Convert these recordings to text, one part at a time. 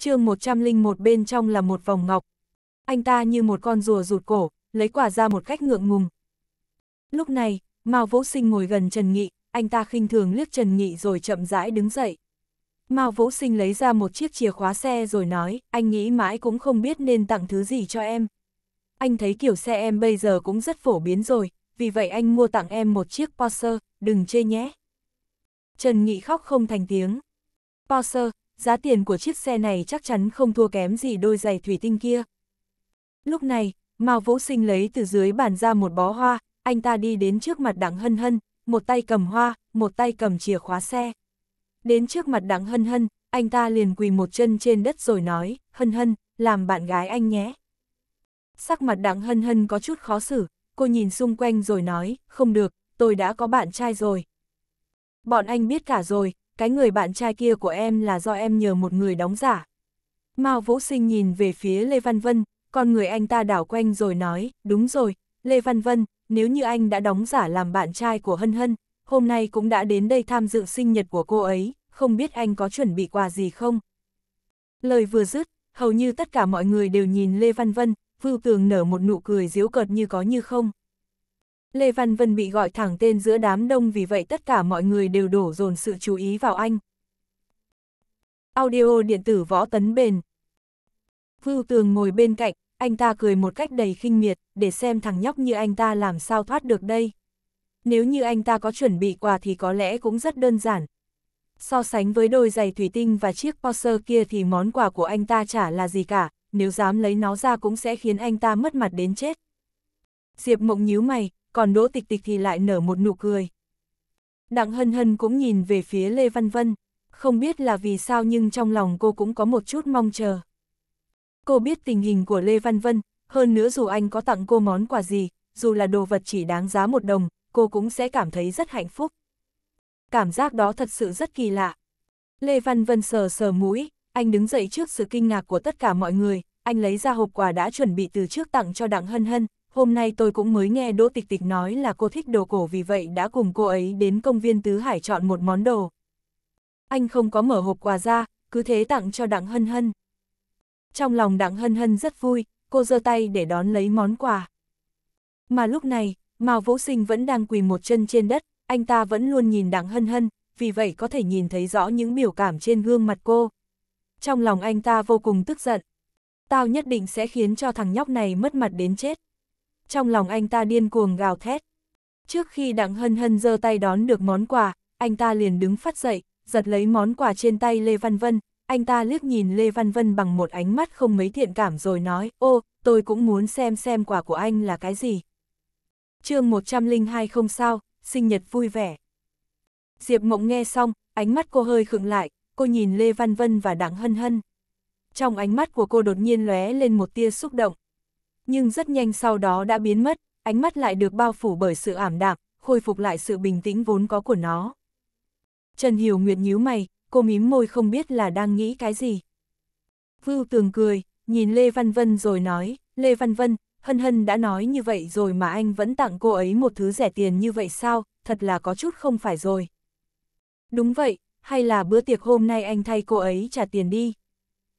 chương 101 bên trong là một vòng ngọc. Anh ta như một con rùa rụt cổ, lấy quả ra một cách ngượng ngùng. Lúc này, Mao Vũ Sinh ngồi gần Trần Nghị, anh ta khinh thường liếc Trần Nghị rồi chậm rãi đứng dậy. Mao Vũ Sinh lấy ra một chiếc chìa khóa xe rồi nói, anh nghĩ mãi cũng không biết nên tặng thứ gì cho em. Anh thấy kiểu xe em bây giờ cũng rất phổ biến rồi, vì vậy anh mua tặng em một chiếc Porsche, đừng chê nhé. Trần Nghị khóc không thành tiếng. Porsche, giá tiền của chiếc xe này chắc chắn không thua kém gì đôi giày thủy tinh kia. Lúc này, Mao Vũ Sinh lấy từ dưới bàn ra một bó hoa, anh ta đi đến trước mặt Đặng Hân Hân, một tay cầm hoa, một tay cầm chìa khóa xe. Đến trước mặt Đặng Hân Hân, anh ta liền quỳ một chân trên đất rồi nói, Hân Hân, làm bạn gái anh nhé. Sắc mặt Đặng Hân Hân có chút khó xử, cô nhìn xung quanh rồi nói, không được, tôi đã có bạn trai rồi. Bọn anh biết cả rồi, cái người bạn trai kia của em là do em nhờ một người đóng giả. Mao Vũ Sinh nhìn về phía Lê Văn Vân, con người anh ta đảo quanh rồi nói, đúng rồi, Lê Văn Vân, nếu như anh đã đóng giả làm bạn trai của Hân Hân, hôm nay cũng đã đến đây tham dự sinh nhật của cô ấy, không biết anh có chuẩn bị quà gì không? Lời vừa dứt, hầu như tất cả mọi người đều nhìn Lê Văn Vân, Vưu Tường nở một nụ cười diễu cợt như có như không. Lê Văn Vân bị gọi thẳng tên giữa đám đông vì vậy tất cả mọi người đều đổ dồn sự chú ý vào anh. Audio điện tử võ tấn bền. Vưu Tường ngồi bên cạnh, anh ta cười một cách đầy khinh miệt, để xem thằng nhóc như anh ta làm sao thoát được đây. Nếu như anh ta có chuẩn bị quà thì có lẽ cũng rất đơn giản. So sánh với đôi giày thủy tinh và chiếc Porsche kia thì món quà của anh ta chả là gì cả, nếu dám lấy nó ra cũng sẽ khiến anh ta mất mặt đến chết. Diệp mộng nhíu mày, còn đỗ tịch tịch thì lại nở một nụ cười. Đặng hân hân cũng nhìn về phía Lê Văn Vân, không biết là vì sao nhưng trong lòng cô cũng có một chút mong chờ. Cô biết tình hình của Lê Văn Vân, hơn nữa dù anh có tặng cô món quà gì, dù là đồ vật chỉ đáng giá một đồng, cô cũng sẽ cảm thấy rất hạnh phúc. Cảm giác đó thật sự rất kỳ lạ. Lê Văn Vân sờ sờ mũi, anh đứng dậy trước sự kinh ngạc của tất cả mọi người, anh lấy ra hộp quà đã chuẩn bị từ trước tặng cho Đặng Hân Hân, hôm nay tôi cũng mới nghe Đỗ Tịch Tịch nói là cô thích đồ cổ vì vậy đã cùng cô ấy đến công viên Tứ Hải chọn một món đồ. Anh không có mở hộp quà ra, cứ thế tặng cho Đặng Hân Hân. Trong lòng Đặng Hân Hân rất vui, cô giơ tay để đón lấy món quà. Mà lúc này, Mao Vũ Sinh vẫn đang quỳ một chân trên đất, anh ta vẫn luôn nhìn Đặng Hân Hân, vì vậy có thể nhìn thấy rõ những biểu cảm trên gương mặt cô. Trong lòng anh ta vô cùng tức giận. Tao nhất định sẽ khiến cho thằng nhóc này mất mặt đến chết trong lòng anh ta điên cuồng gào thét. Trước khi Đặng Hân Hân giơ tay đón được món quà, anh ta liền đứng phát dậy, giật lấy món quà trên tay Lê Văn Vân, anh ta liếc nhìn Lê Văn Vân bằng một ánh mắt không mấy thiện cảm rồi nói, ô, tôi cũng muốn xem xem quà của anh là cái gì. chương 102 không sao, sinh nhật vui vẻ. Diệp Mộng nghe xong, ánh mắt cô hơi khựng lại, cô nhìn Lê Văn Vân và Đặng Hân Hân. Trong ánh mắt của cô đột nhiên lóe lên một tia xúc động, nhưng rất nhanh sau đó đã biến mất, ánh mắt lại được bao phủ bởi sự ảm đạm, khôi phục lại sự bình tĩnh vốn có của nó. Trần Hiểu Nguyệt nhíu mày, cô mím môi không biết là đang nghĩ cái gì. Vưu Tường cười, nhìn Lê Văn Vân rồi nói, Lê Văn Vân, Hân Hân đã nói như vậy rồi mà anh vẫn tặng cô ấy một thứ rẻ tiền như vậy sao, thật là có chút không phải rồi. Đúng vậy, hay là bữa tiệc hôm nay anh thay cô ấy trả tiền đi.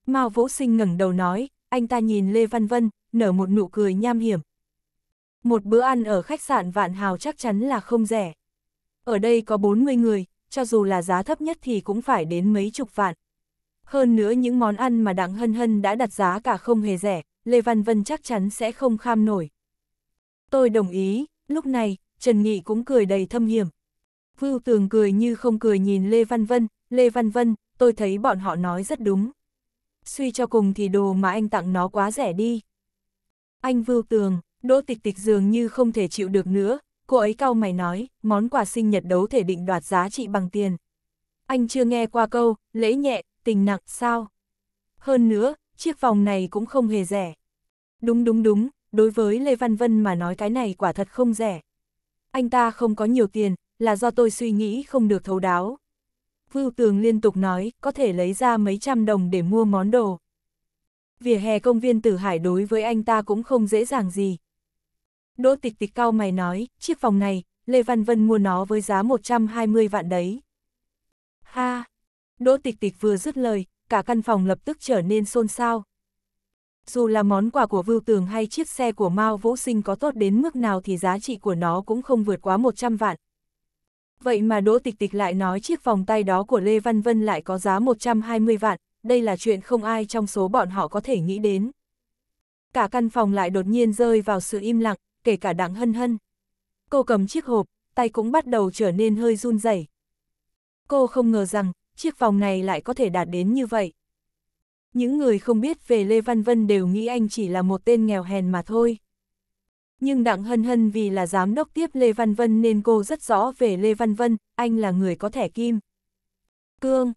Mao Vũ Sinh ngẩng đầu nói, anh ta nhìn Lê Văn Vân, nở một nụ cười nham hiểm. Một bữa ăn ở khách sạn Vạn Hào chắc chắn là không rẻ. Ở đây có 40 người, cho dù là giá thấp nhất thì cũng phải đến mấy chục vạn. Hơn nữa những món ăn mà Đặng Hân Hân đã đặt giá cả không hề rẻ, Lê Văn Vân chắc chắn sẽ không kham nổi. Tôi đồng ý, lúc này, Trần Nghị cũng cười đầy thâm hiểm. Vưu Tường cười như không cười nhìn Lê Văn Vân, Lê Văn Vân, tôi thấy bọn họ nói rất đúng. Suy cho cùng thì đồ mà anh tặng nó quá rẻ đi. Anh Vưu Tường, Đỗ Tịch Tịch dường như không thể chịu được nữa, cô ấy cau mày nói, món quà sinh nhật đấu thể định đoạt giá trị bằng tiền. Anh chưa nghe qua câu, lễ nhẹ, tình nặng, sao? Hơn nữa, chiếc vòng này cũng không hề rẻ. Đúng đúng đúng, đối với Lê Văn Vân mà nói cái này quả thật không rẻ. Anh ta không có nhiều tiền, là do tôi suy nghĩ không được thấu đáo. Vưu Tường liên tục nói, có thể lấy ra mấy trăm đồng để mua món đồ vỉa hè công viên Tử Hải đối với anh ta cũng không dễ dàng gì. Đỗ tịch tịch cao mày nói, chiếc phòng này, Lê Văn Vân mua nó với giá 120 vạn đấy. Ha! Đỗ tịch tịch vừa dứt lời, cả căn phòng lập tức trở nên xôn xao. Dù là món quà của Vưu Tường hay chiếc xe của Mao Vũ Sinh có tốt đến mức nào thì giá trị của nó cũng không vượt quá 100 vạn. Vậy mà Đỗ Tịch Tịch lại nói chiếc vòng tay đó của Lê Văn Vân lại có giá 120 vạn, đây là chuyện không ai trong số bọn họ có thể nghĩ đến. Cả căn phòng lại đột nhiên rơi vào sự im lặng, kể cả đặng hân hân. Cô cầm chiếc hộp, tay cũng bắt đầu trở nên hơi run rẩy. Cô không ngờ rằng, chiếc phòng này lại có thể đạt đến như vậy. Những người không biết về Lê Văn Vân đều nghĩ anh chỉ là một tên nghèo hèn mà thôi. Nhưng Đặng Hân Hân vì là giám đốc tiếp Lê Văn Vân nên cô rất rõ về Lê Văn Vân, anh là người có thẻ kim. Cương,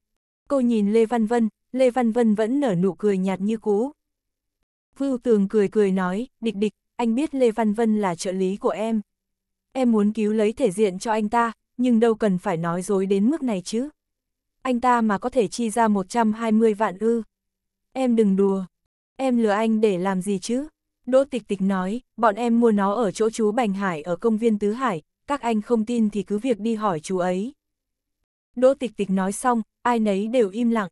cô nhìn Lê Văn Vân, Lê Văn Vân vẫn nở nụ cười nhạt như cũ. Vưu Tường cười cười nói, địch địch, anh biết Lê Văn Vân là trợ lý của em. Em muốn cứu lấy thể diện cho anh ta, nhưng đâu cần phải nói dối đến mức này chứ. Anh ta mà có thể chi ra 120 vạn ư. Em đừng đùa. Em lừa anh để làm gì chứ? Đỗ Tịch Tịch nói, bọn em mua nó ở chỗ chú Bành Hải ở công viên Tứ Hải, các anh không tin thì cứ việc đi hỏi chú ấy. Đỗ Tịch Tịch nói xong, ai nấy đều im lặng,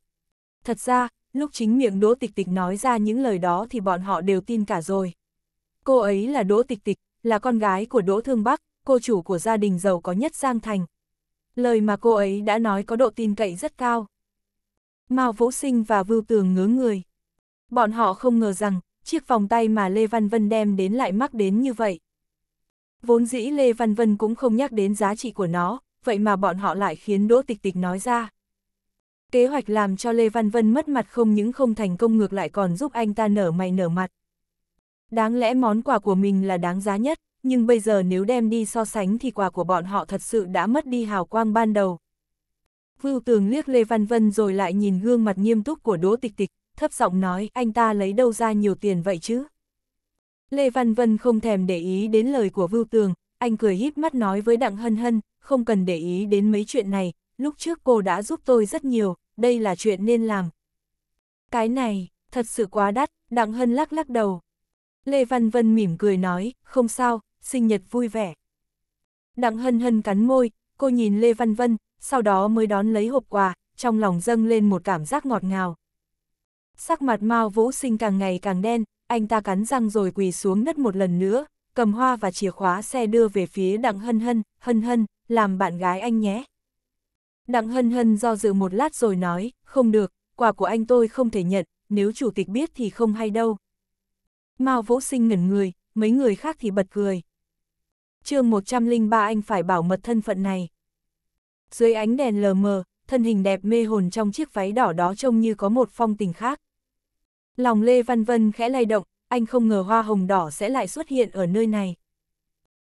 Thật ra, lúc chính miệng Đỗ Tịch Tịch nói ra những lời đó thì bọn họ đều tin cả rồi. Cô ấy là Đỗ Tịch Tịch, là con gái của Đỗ Thương Bắc, cô chủ của gia đình giàu có nhất Giang Thành. Lời mà cô ấy đã nói có độ tin cậy rất cao. Mao Vũ Sinh và Vưu Tường ngớ người. Bọn họ không ngờ rằng, chiếc vòng tay mà Lê Văn Vân đem đến lại mắc đến như vậy. Vốn dĩ Lê Văn Vân cũng không nhắc đến giá trị của nó, vậy mà bọn họ lại khiến Đỗ Tịch Tịch nói ra. Kế hoạch làm cho Lê Văn Vân mất mặt không những không thành công ngược lại còn giúp anh ta nở mày nở mặt. Đáng lẽ món quà của mình là đáng giá nhất, nhưng bây giờ nếu đem đi so sánh thì quà của bọn họ thật sự đã mất đi hào quang ban đầu. Vưu Tường liếc Lê Văn Vân rồi lại nhìn gương mặt nghiêm túc của Đỗ Tịch Tịch, thấp giọng nói anh ta lấy đâu ra nhiều tiền vậy chứ. Lê Văn Vân không thèm để ý đến lời của Vưu Tường, anh cười híp mắt nói với Đặng Hân Hân, không cần để ý đến mấy chuyện này, lúc trước cô đã giúp tôi rất nhiều, đây là chuyện nên làm. Cái này, thật sự quá đắt, Đặng Hân lắc lắc đầu. Lê Văn Vân mỉm cười nói, không sao, sinh nhật vui vẻ. Đặng Hân Hân cắn môi, cô nhìn Lê Văn Vân, sau đó mới đón lấy hộp quà, trong lòng dâng lên một cảm giác ngọt ngào. Sắc mặt Mao Vũ Sinh càng ngày càng đen, anh ta cắn răng rồi quỳ xuống đất một lần nữa, cầm hoa và chìa khóa xe đưa về phía Đặng Hân Hân, Hân Hân, làm bạn gái anh nhé. Đặng hân hân do dự một lát rồi nói, không được, quà của anh tôi không thể nhận, nếu chủ tịch biết thì không hay đâu. Mao vũ sinh ngẩn người, mấy người khác thì bật cười. chương 103 anh phải bảo mật thân phận này. Dưới ánh đèn lờ mờ, thân hình đẹp mê hồn trong chiếc váy đỏ đó trông như có một phong tình khác. Lòng Lê Văn Vân khẽ lay động, anh không ngờ hoa hồng đỏ sẽ lại xuất hiện ở nơi này.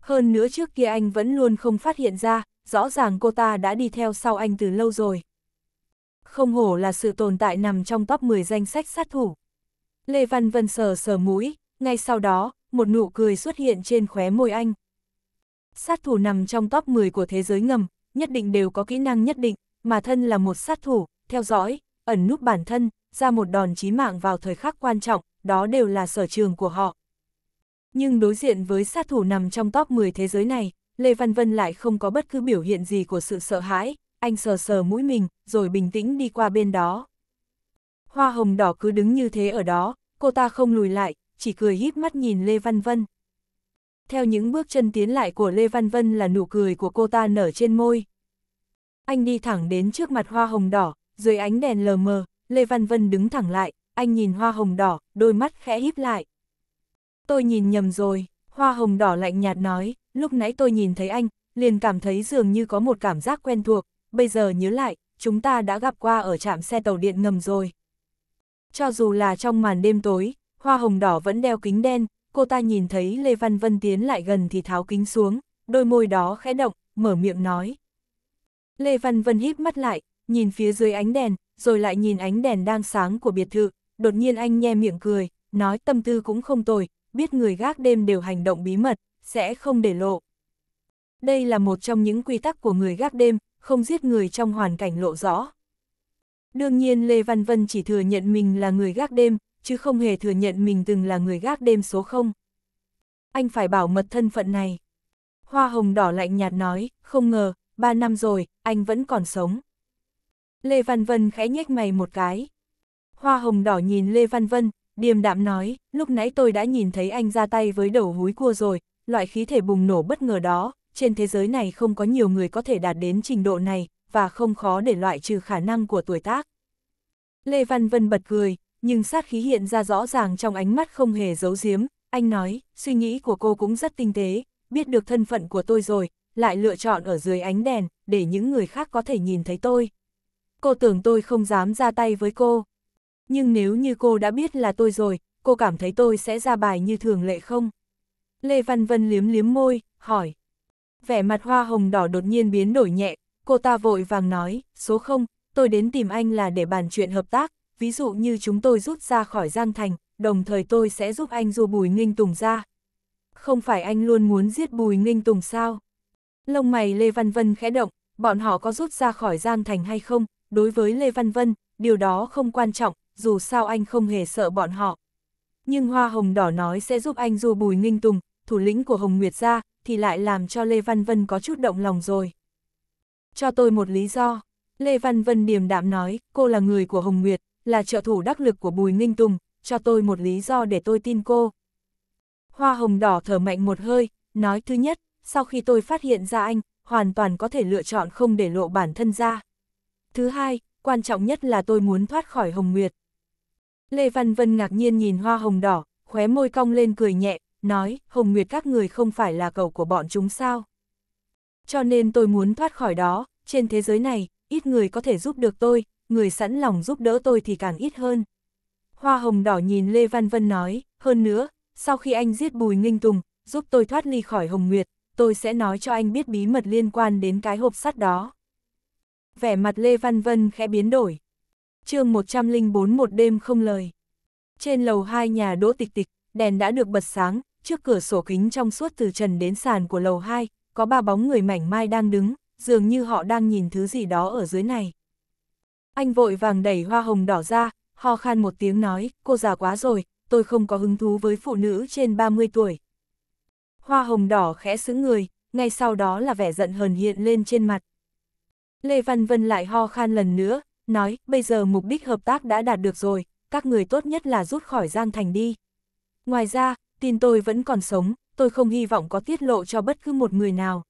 Hơn nữa trước kia anh vẫn luôn không phát hiện ra, rõ ràng cô ta đã đi theo sau anh từ lâu rồi. Không hổ là sự tồn tại nằm trong top 10 danh sách sát thủ. Lê Văn Vân sờ sờ mũi, ngay sau đó, một nụ cười xuất hiện trên khóe môi anh. Sát thủ nằm trong top 10 của thế giới ngầm, nhất định đều có kỹ năng nhất định, mà thân là một sát thủ, theo dõi, ẩn núp bản thân, ra một đòn chí mạng vào thời khắc quan trọng, đó đều là sở trường của họ. Nhưng đối diện với sát thủ nằm trong top 10 thế giới này, Lê Văn Vân lại không có bất cứ biểu hiện gì của sự sợ hãi, anh sờ sờ mũi mình, rồi bình tĩnh đi qua bên đó. Hoa hồng đỏ cứ đứng như thế ở đó, cô ta không lùi lại, chỉ cười híp mắt nhìn Lê Văn Vân. Theo những bước chân tiến lại của Lê Văn Vân là nụ cười của cô ta nở trên môi. Anh đi thẳng đến trước mặt hoa hồng đỏ, dưới ánh đèn lờ mờ, Lê Văn Vân đứng thẳng lại, anh nhìn hoa hồng đỏ, đôi mắt khẽ híp lại. Tôi nhìn nhầm rồi, hoa hồng đỏ lạnh nhạt nói, lúc nãy tôi nhìn thấy anh, liền cảm thấy dường như có một cảm giác quen thuộc, bây giờ nhớ lại, chúng ta đã gặp qua ở trạm xe tàu điện ngầm rồi. Cho dù là trong màn đêm tối, hoa hồng đỏ vẫn đeo kính đen, cô ta nhìn thấy Lê Văn Vân tiến lại gần thì tháo kính xuống, đôi môi đó khẽ động, mở miệng nói. Lê Văn Vân híp mắt lại, nhìn phía dưới ánh đèn, rồi lại nhìn ánh đèn đang sáng của biệt thự, đột nhiên anh nhe miệng cười, nói tâm tư cũng không tồi, biết người gác đêm đều hành động bí mật, sẽ không để lộ. Đây là một trong những quy tắc của người gác đêm, không giết người trong hoàn cảnh lộ rõ. Đương nhiên Lê Văn Vân chỉ thừa nhận mình là người gác đêm, chứ không hề thừa nhận mình từng là người gác đêm số 0. Anh phải bảo mật thân phận này. Hoa hồng đỏ lạnh nhạt nói, không ngờ, 3 năm rồi, anh vẫn còn sống. Lê Văn Vân khẽ nhếch mày một cái. Hoa hồng đỏ nhìn Lê Văn Vân, điềm đạm nói, lúc nãy tôi đã nhìn thấy anh ra tay với đầu húi cua rồi, loại khí thể bùng nổ bất ngờ đó, trên thế giới này không có nhiều người có thể đạt đến trình độ này, và không khó để loại trừ khả năng của tuổi tác. Lê Văn Vân bật cười, nhưng sát khí hiện ra rõ ràng trong ánh mắt không hề giấu giếm, anh nói, suy nghĩ của cô cũng rất tinh tế, biết được thân phận của tôi rồi, lại lựa chọn ở dưới ánh đèn, để những người khác có thể nhìn thấy tôi. Cô tưởng tôi không dám ra tay với cô. Nhưng nếu như cô đã biết là tôi rồi, cô cảm thấy tôi sẽ ra bài như thường lệ không? Lê Văn Vân liếm liếm môi, hỏi. Vẻ mặt hoa hồng đỏ đột nhiên biến đổi nhẹ, cô ta vội vàng nói, số 0, tôi đến tìm anh là để bàn chuyện hợp tác, ví dụ như chúng tôi rút ra khỏi Giang Thành, đồng thời tôi sẽ giúp anh du Bùi Nghinh Tùng ra. Không phải anh luôn muốn giết Bùi Nghinh Tùng sao? Lông mày Lê Văn Vân khẽ động, bọn họ có rút ra khỏi Giang Thành hay không, đối với Lê Văn Vân, điều đó không quan trọng, dù sao anh không hề sợ bọn họ nhưng Hoa Hồng Đỏ nói sẽ giúp anh du bùi ninh tùng, thủ lĩnh của Hồng Nguyệt ra, thì lại làm cho Lê Văn Vân có chút động lòng rồi. Cho tôi một lý do. Lê Văn Vân điềm đạm nói, cô là người của Hồng Nguyệt, là trợ thủ đắc lực của Bùi Ninh Tùng, cho tôi một lý do để tôi tin cô. Hoa hồng đỏ thở mạnh một hơi, nói thứ nhất, sau khi tôi phát hiện ra anh, hoàn toàn có thể lựa chọn không để lộ bản thân ra. Thứ hai, quan trọng nhất là tôi muốn thoát khỏi Hồng Nguyệt. Lê Văn Vân ngạc nhiên nhìn hoa hồng đỏ, khóe môi cong lên cười nhẹ, nói, Hồng Nguyệt các người không phải là cầu của bọn chúng sao. Cho nên tôi muốn thoát khỏi đó, trên thế giới này, ít người có thể giúp được tôi, người sẵn lòng giúp đỡ tôi thì càng ít hơn. Hoa hồng đỏ nhìn Lê Văn Vân nói, hơn nữa, sau khi anh giết Bùi Nghinh Tùng, giúp tôi thoát ly khỏi Hồng Nguyệt, tôi sẽ nói cho anh biết bí mật liên quan đến cái hộp sắt đó. Vẻ mặt Lê Văn Vân khẽ biến đổi, chương 104 một đêm không lời. Trên lầu hai nhà đỗ tịch tịch, đèn đã được bật sáng, trước cửa sổ kính trong suốt từ trần đến sàn của lầu hai có ba bóng người mảnh mai đang đứng, dường như họ đang nhìn thứ gì đó ở dưới này. Anh vội vàng đẩy hoa hồng đỏ ra, ho khan một tiếng nói, cô già quá rồi, tôi không có hứng thú với phụ nữ trên 30 tuổi. Hoa hồng đỏ khẽ sững người, ngay sau đó là vẻ giận hờn hiện lên trên mặt. Lê Văn Vân lại ho khan lần nữa, nói, bây giờ mục đích hợp tác đã đạt được rồi, các người tốt nhất là rút khỏi Giang Thành đi. Ngoài ra, tin tôi vẫn còn sống, tôi không hy vọng có tiết lộ cho bất cứ một người nào.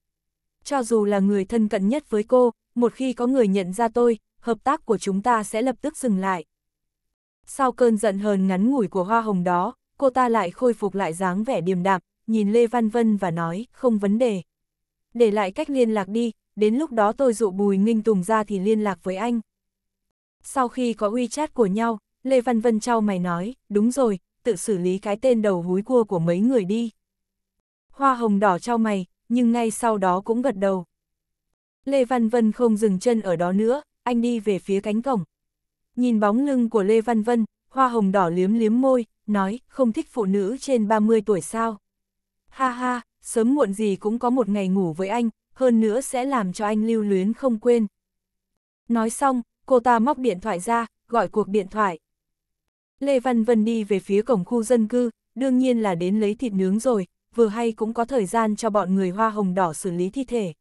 Cho dù là người thân cận nhất với cô, một khi có người nhận ra tôi, hợp tác của chúng ta sẽ lập tức dừng lại. Sau cơn giận hờn ngắn ngủi của hoa hồng đó, cô ta lại khôi phục lại dáng vẻ điềm đạm, nhìn Lê Văn Vân và nói, không vấn đề. Để lại cách liên lạc đi, đến lúc đó tôi dụ bùi nghinh tùng ra thì liên lạc với anh. Sau khi có WeChat của nhau, Lê Văn Vân trao mày nói, đúng rồi, tự xử lý cái tên đầu húi cua của mấy người đi. Hoa hồng đỏ trao mày, nhưng ngay sau đó cũng gật đầu. Lê Văn Vân không dừng chân ở đó nữa, anh đi về phía cánh cổng. Nhìn bóng lưng của Lê Văn Vân, hoa hồng đỏ liếm liếm môi, nói, không thích phụ nữ trên 30 tuổi sao. Ha ha, sớm muộn gì cũng có một ngày ngủ với anh, hơn nữa sẽ làm cho anh lưu luyến không quên. Nói xong, cô ta móc điện thoại ra, gọi cuộc điện thoại. Lê Văn Vân đi về phía cổng khu dân cư, đương nhiên là đến lấy thịt nướng rồi, vừa hay cũng có thời gian cho bọn người hoa hồng đỏ xử lý thi thể.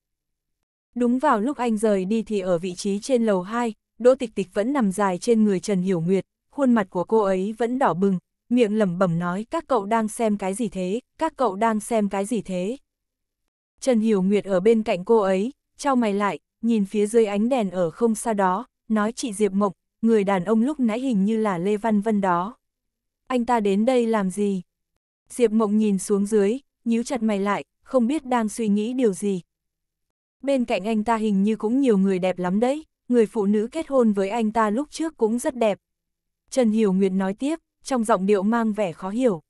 Đúng vào lúc anh rời đi thì ở vị trí trên lầu 2, Đỗ Tịch Tịch vẫn nằm dài trên người Trần Hiểu Nguyệt, khuôn mặt của cô ấy vẫn đỏ bừng, miệng lẩm bẩm nói các cậu đang xem cái gì thế, các cậu đang xem cái gì thế. Trần Hiểu Nguyệt ở bên cạnh cô ấy, trao mày lại, nhìn phía dưới ánh đèn ở không xa đó, nói chị Diệp Mộng, người đàn ông lúc nãy hình như là Lê Văn Vân đó. Anh ta đến đây làm gì? Diệp Mộng nhìn xuống dưới, nhíu chặt mày lại, không biết đang suy nghĩ điều gì. Bên cạnh anh ta hình như cũng nhiều người đẹp lắm đấy, người phụ nữ kết hôn với anh ta lúc trước cũng rất đẹp. Trần Hiểu Nguyệt nói tiếp, trong giọng điệu mang vẻ khó hiểu.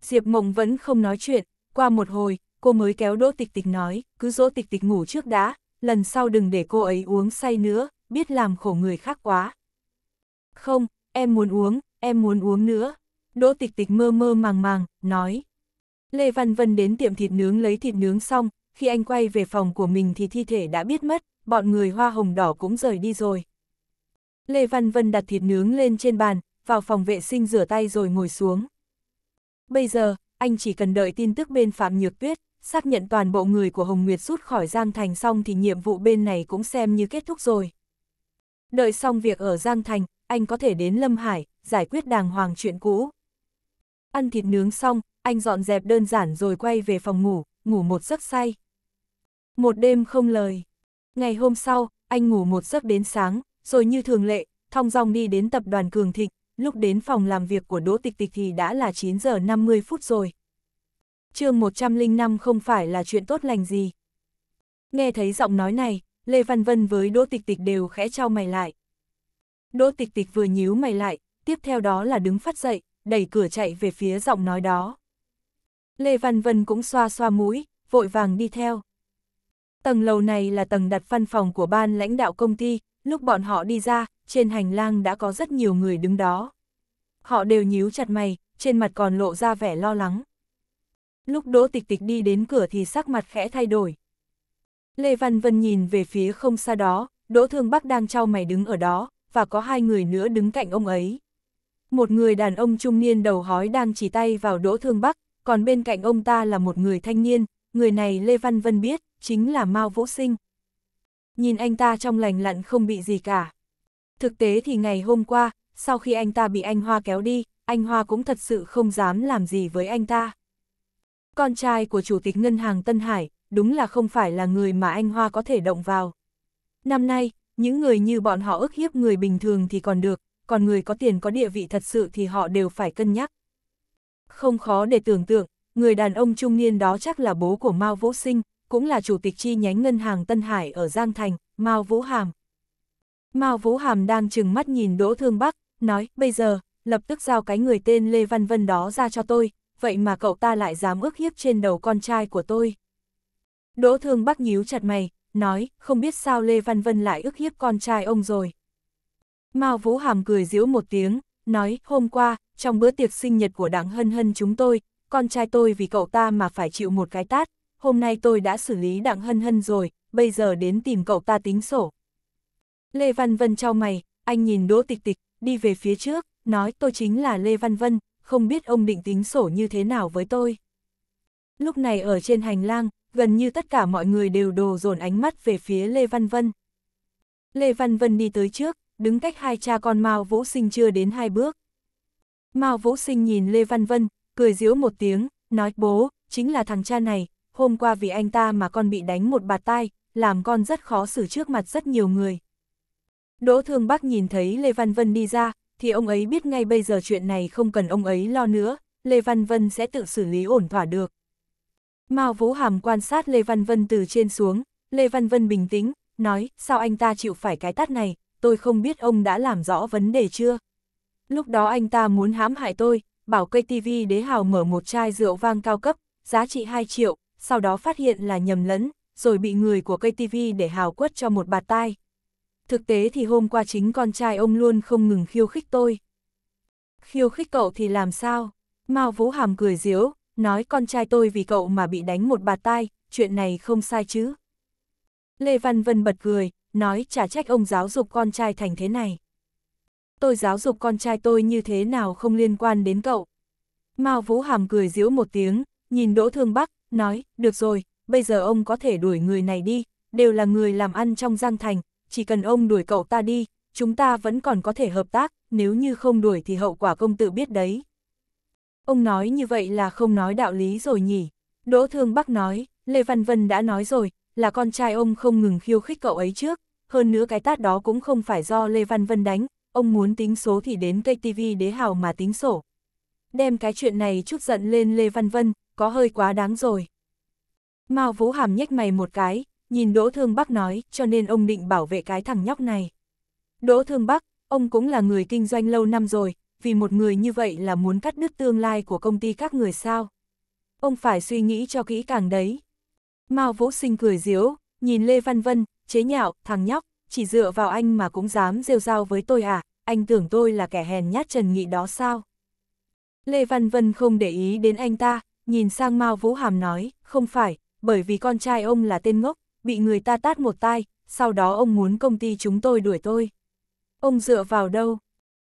Diệp Mộng vẫn không nói chuyện, qua một hồi, cô mới kéo Đỗ Tịch Tịch nói, cứ dỗ Tịch Tịch ngủ trước đã, lần sau đừng để cô ấy uống say nữa, biết làm khổ người khác quá. Không, em muốn uống, em muốn uống nữa. Đỗ tịch tịch mơ mơ màng màng, nói. Lê Văn Vân đến tiệm thịt nướng lấy thịt nướng xong, khi anh quay về phòng của mình thì thi thể đã biết mất, bọn người hoa hồng đỏ cũng rời đi rồi. Lê Văn Vân đặt thịt nướng lên trên bàn, vào phòng vệ sinh rửa tay rồi ngồi xuống. Bây giờ, anh chỉ cần đợi tin tức bên Phạm Nhược Tuyết, xác nhận toàn bộ người của Hồng Nguyệt rút khỏi Giang Thành xong thì nhiệm vụ bên này cũng xem như kết thúc rồi. Đợi xong việc ở Giang Thành, anh có thể đến Lâm Hải, giải quyết đàng hoàng chuyện cũ. Ăn thịt nướng xong, anh dọn dẹp đơn giản rồi quay về phòng ngủ, ngủ một giấc say. Một đêm không lời. Ngày hôm sau, anh ngủ một giấc đến sáng, rồi như thường lệ, thong dong đi đến tập đoàn Cường Thịnh, lúc đến phòng làm việc của Đỗ Tịch Tịch thì đã là 9 giờ 50 phút rồi. chương 105 không phải là chuyện tốt lành gì. Nghe thấy giọng nói này, Lê Văn Vân với Đỗ Tịch Tịch đều khẽ trao mày lại. Đỗ Tịch Tịch vừa nhíu mày lại, tiếp theo đó là đứng phát dậy, đẩy cửa chạy về phía giọng nói đó. Lê Văn Vân cũng xoa xoa mũi, vội vàng đi theo. Tầng lầu này là tầng đặt văn phòng của ban lãnh đạo công ty, lúc bọn họ đi ra, trên hành lang đã có rất nhiều người đứng đó. Họ đều nhíu chặt mày, trên mặt còn lộ ra vẻ lo lắng. Lúc Đỗ Tịch Tịch đi đến cửa thì sắc mặt khẽ thay đổi. Lê Văn Vân nhìn về phía không xa đó, Đỗ Thương Bắc đang trao mày đứng ở đó, và có hai người nữa đứng cạnh ông ấy. Một người đàn ông trung niên đầu hói đang chỉ tay vào Đỗ Thương Bắc, còn bên cạnh ông ta là một người thanh niên, người này Lê Văn Vân biết, chính là Mao Vũ Sinh. Nhìn anh ta trong lành lặn không bị gì cả. Thực tế thì ngày hôm qua, sau khi anh ta bị anh Hoa kéo đi, anh Hoa cũng thật sự không dám làm gì với anh ta. Con trai của Chủ tịch Ngân hàng Tân Hải, đúng là không phải là người mà anh Hoa có thể động vào. Năm nay, những người như bọn họ ức hiếp người bình thường thì còn được, còn người có tiền có địa vị thật sự thì họ đều phải cân nhắc. Không khó để tưởng tượng, người đàn ông trung niên đó chắc là bố của Mao Vũ Sinh, cũng là chủ tịch chi nhánh ngân hàng Tân Hải ở Giang Thành, Mao Vũ Hàm. Mao Vũ Hàm đang chừng mắt nhìn Đỗ Thương Bắc, nói, bây giờ, lập tức giao cái người tên Lê Văn Vân đó ra cho tôi, vậy mà cậu ta lại dám ước hiếp trên đầu con trai của tôi. Đỗ Thương Bắc nhíu chặt mày, nói, không biết sao Lê Văn Vân lại ức hiếp con trai ông rồi. Mao Vũ Hàm cười giễu một tiếng, nói, hôm qua, trong bữa tiệc sinh nhật của đảng hân hân chúng tôi, con trai tôi vì cậu ta mà phải chịu một cái tát, hôm nay tôi đã xử lý Đặng hân hân rồi, bây giờ đến tìm cậu ta tính sổ. Lê Văn Vân trao mày, anh nhìn Đỗ Tịch Tịch, đi về phía trước, nói tôi chính là Lê Văn Vân, không biết ông định tính sổ như thế nào với tôi. Lúc này ở trên hành lang, gần như tất cả mọi người đều đồ dồn ánh mắt về phía Lê Văn Vân. Lê Văn Vân đi tới trước, đứng cách hai cha con Mao Vũ Sinh chưa đến hai bước. Mao Vũ Sinh nhìn Lê Văn Vân, cười giễu một tiếng, nói bố, chính là thằng cha này, hôm qua vì anh ta mà con bị đánh một bạt tai, làm con rất khó xử trước mặt rất nhiều người. Đỗ Thương Bắc nhìn thấy Lê Văn Vân đi ra, thì ông ấy biết ngay bây giờ chuyện này không cần ông ấy lo nữa, Lê Văn Vân sẽ tự xử lý ổn thỏa được, Mao Vũ Hàm quan sát Lê Văn Vân từ trên xuống, Lê Văn Vân bình tĩnh, nói, sao anh ta chịu phải cái tát này, tôi không biết ông đã làm rõ vấn đề chưa. Lúc đó anh ta muốn hãm hại tôi, bảo cây TV đế hào mở một chai rượu vang cao cấp, giá trị 2 triệu, sau đó phát hiện là nhầm lẫn, rồi bị người của cây TV để hào quất cho một bạt tai. Thực tế thì hôm qua chính con trai ông luôn không ngừng khiêu khích tôi. Khiêu khích cậu thì làm sao? Mao Vũ Hàm cười diếu, nói con trai tôi vì cậu mà bị đánh một bạt tai, chuyện này không sai chứ. Lê Văn Vân bật cười, nói chả trách ông giáo dục con trai thành thế này. Tôi giáo dục con trai tôi như thế nào không liên quan đến cậu. Mao Vũ Hàm cười giễu một tiếng, nhìn Đỗ Thương Bắc, nói, được rồi, bây giờ ông có thể đuổi người này đi, đều là người làm ăn trong Giang Thành, chỉ cần ông đuổi cậu ta đi, chúng ta vẫn còn có thể hợp tác, nếu như không đuổi thì hậu quả công tự biết đấy. Ông nói như vậy là không nói đạo lý rồi nhỉ. Đỗ Thương Bắc nói, Lê Văn Vân đã nói rồi, là con trai ông không ngừng khiêu khích cậu ấy trước. Hơn nữa cái tát đó cũng không phải do Lê Văn Vân đánh, ông muốn tính số thì đến cây TV đế hào mà tính sổ. Đem cái chuyện này chút giận lên Lê Văn Vân, có hơi quá đáng rồi. Mao Vũ Hàm nhếch mày một cái, nhìn Đỗ Thương Bắc nói, cho nên ông định bảo vệ cái thằng nhóc này. Đỗ Thương Bắc, ông cũng là người kinh doanh lâu năm rồi, vì một người như vậy là muốn cắt đứt tương lai của công ty các người sao. Ông phải suy nghĩ cho kỹ càng đấy. Mao Vũ Sinh cười diếu, nhìn Lê Văn Vân, chế nhạo, thằng nhóc, chỉ dựa vào anh mà cũng dám rêu rao với tôi à, anh tưởng tôi là kẻ hèn nhát trần nghị đó sao? Lê Văn Vân không để ý đến anh ta, nhìn sang Mao Vũ Hàm nói, không phải, bởi vì con trai ông là tên ngốc, bị người ta tát một tay sau đó ông muốn công ty chúng tôi đuổi tôi. Ông dựa vào đâu?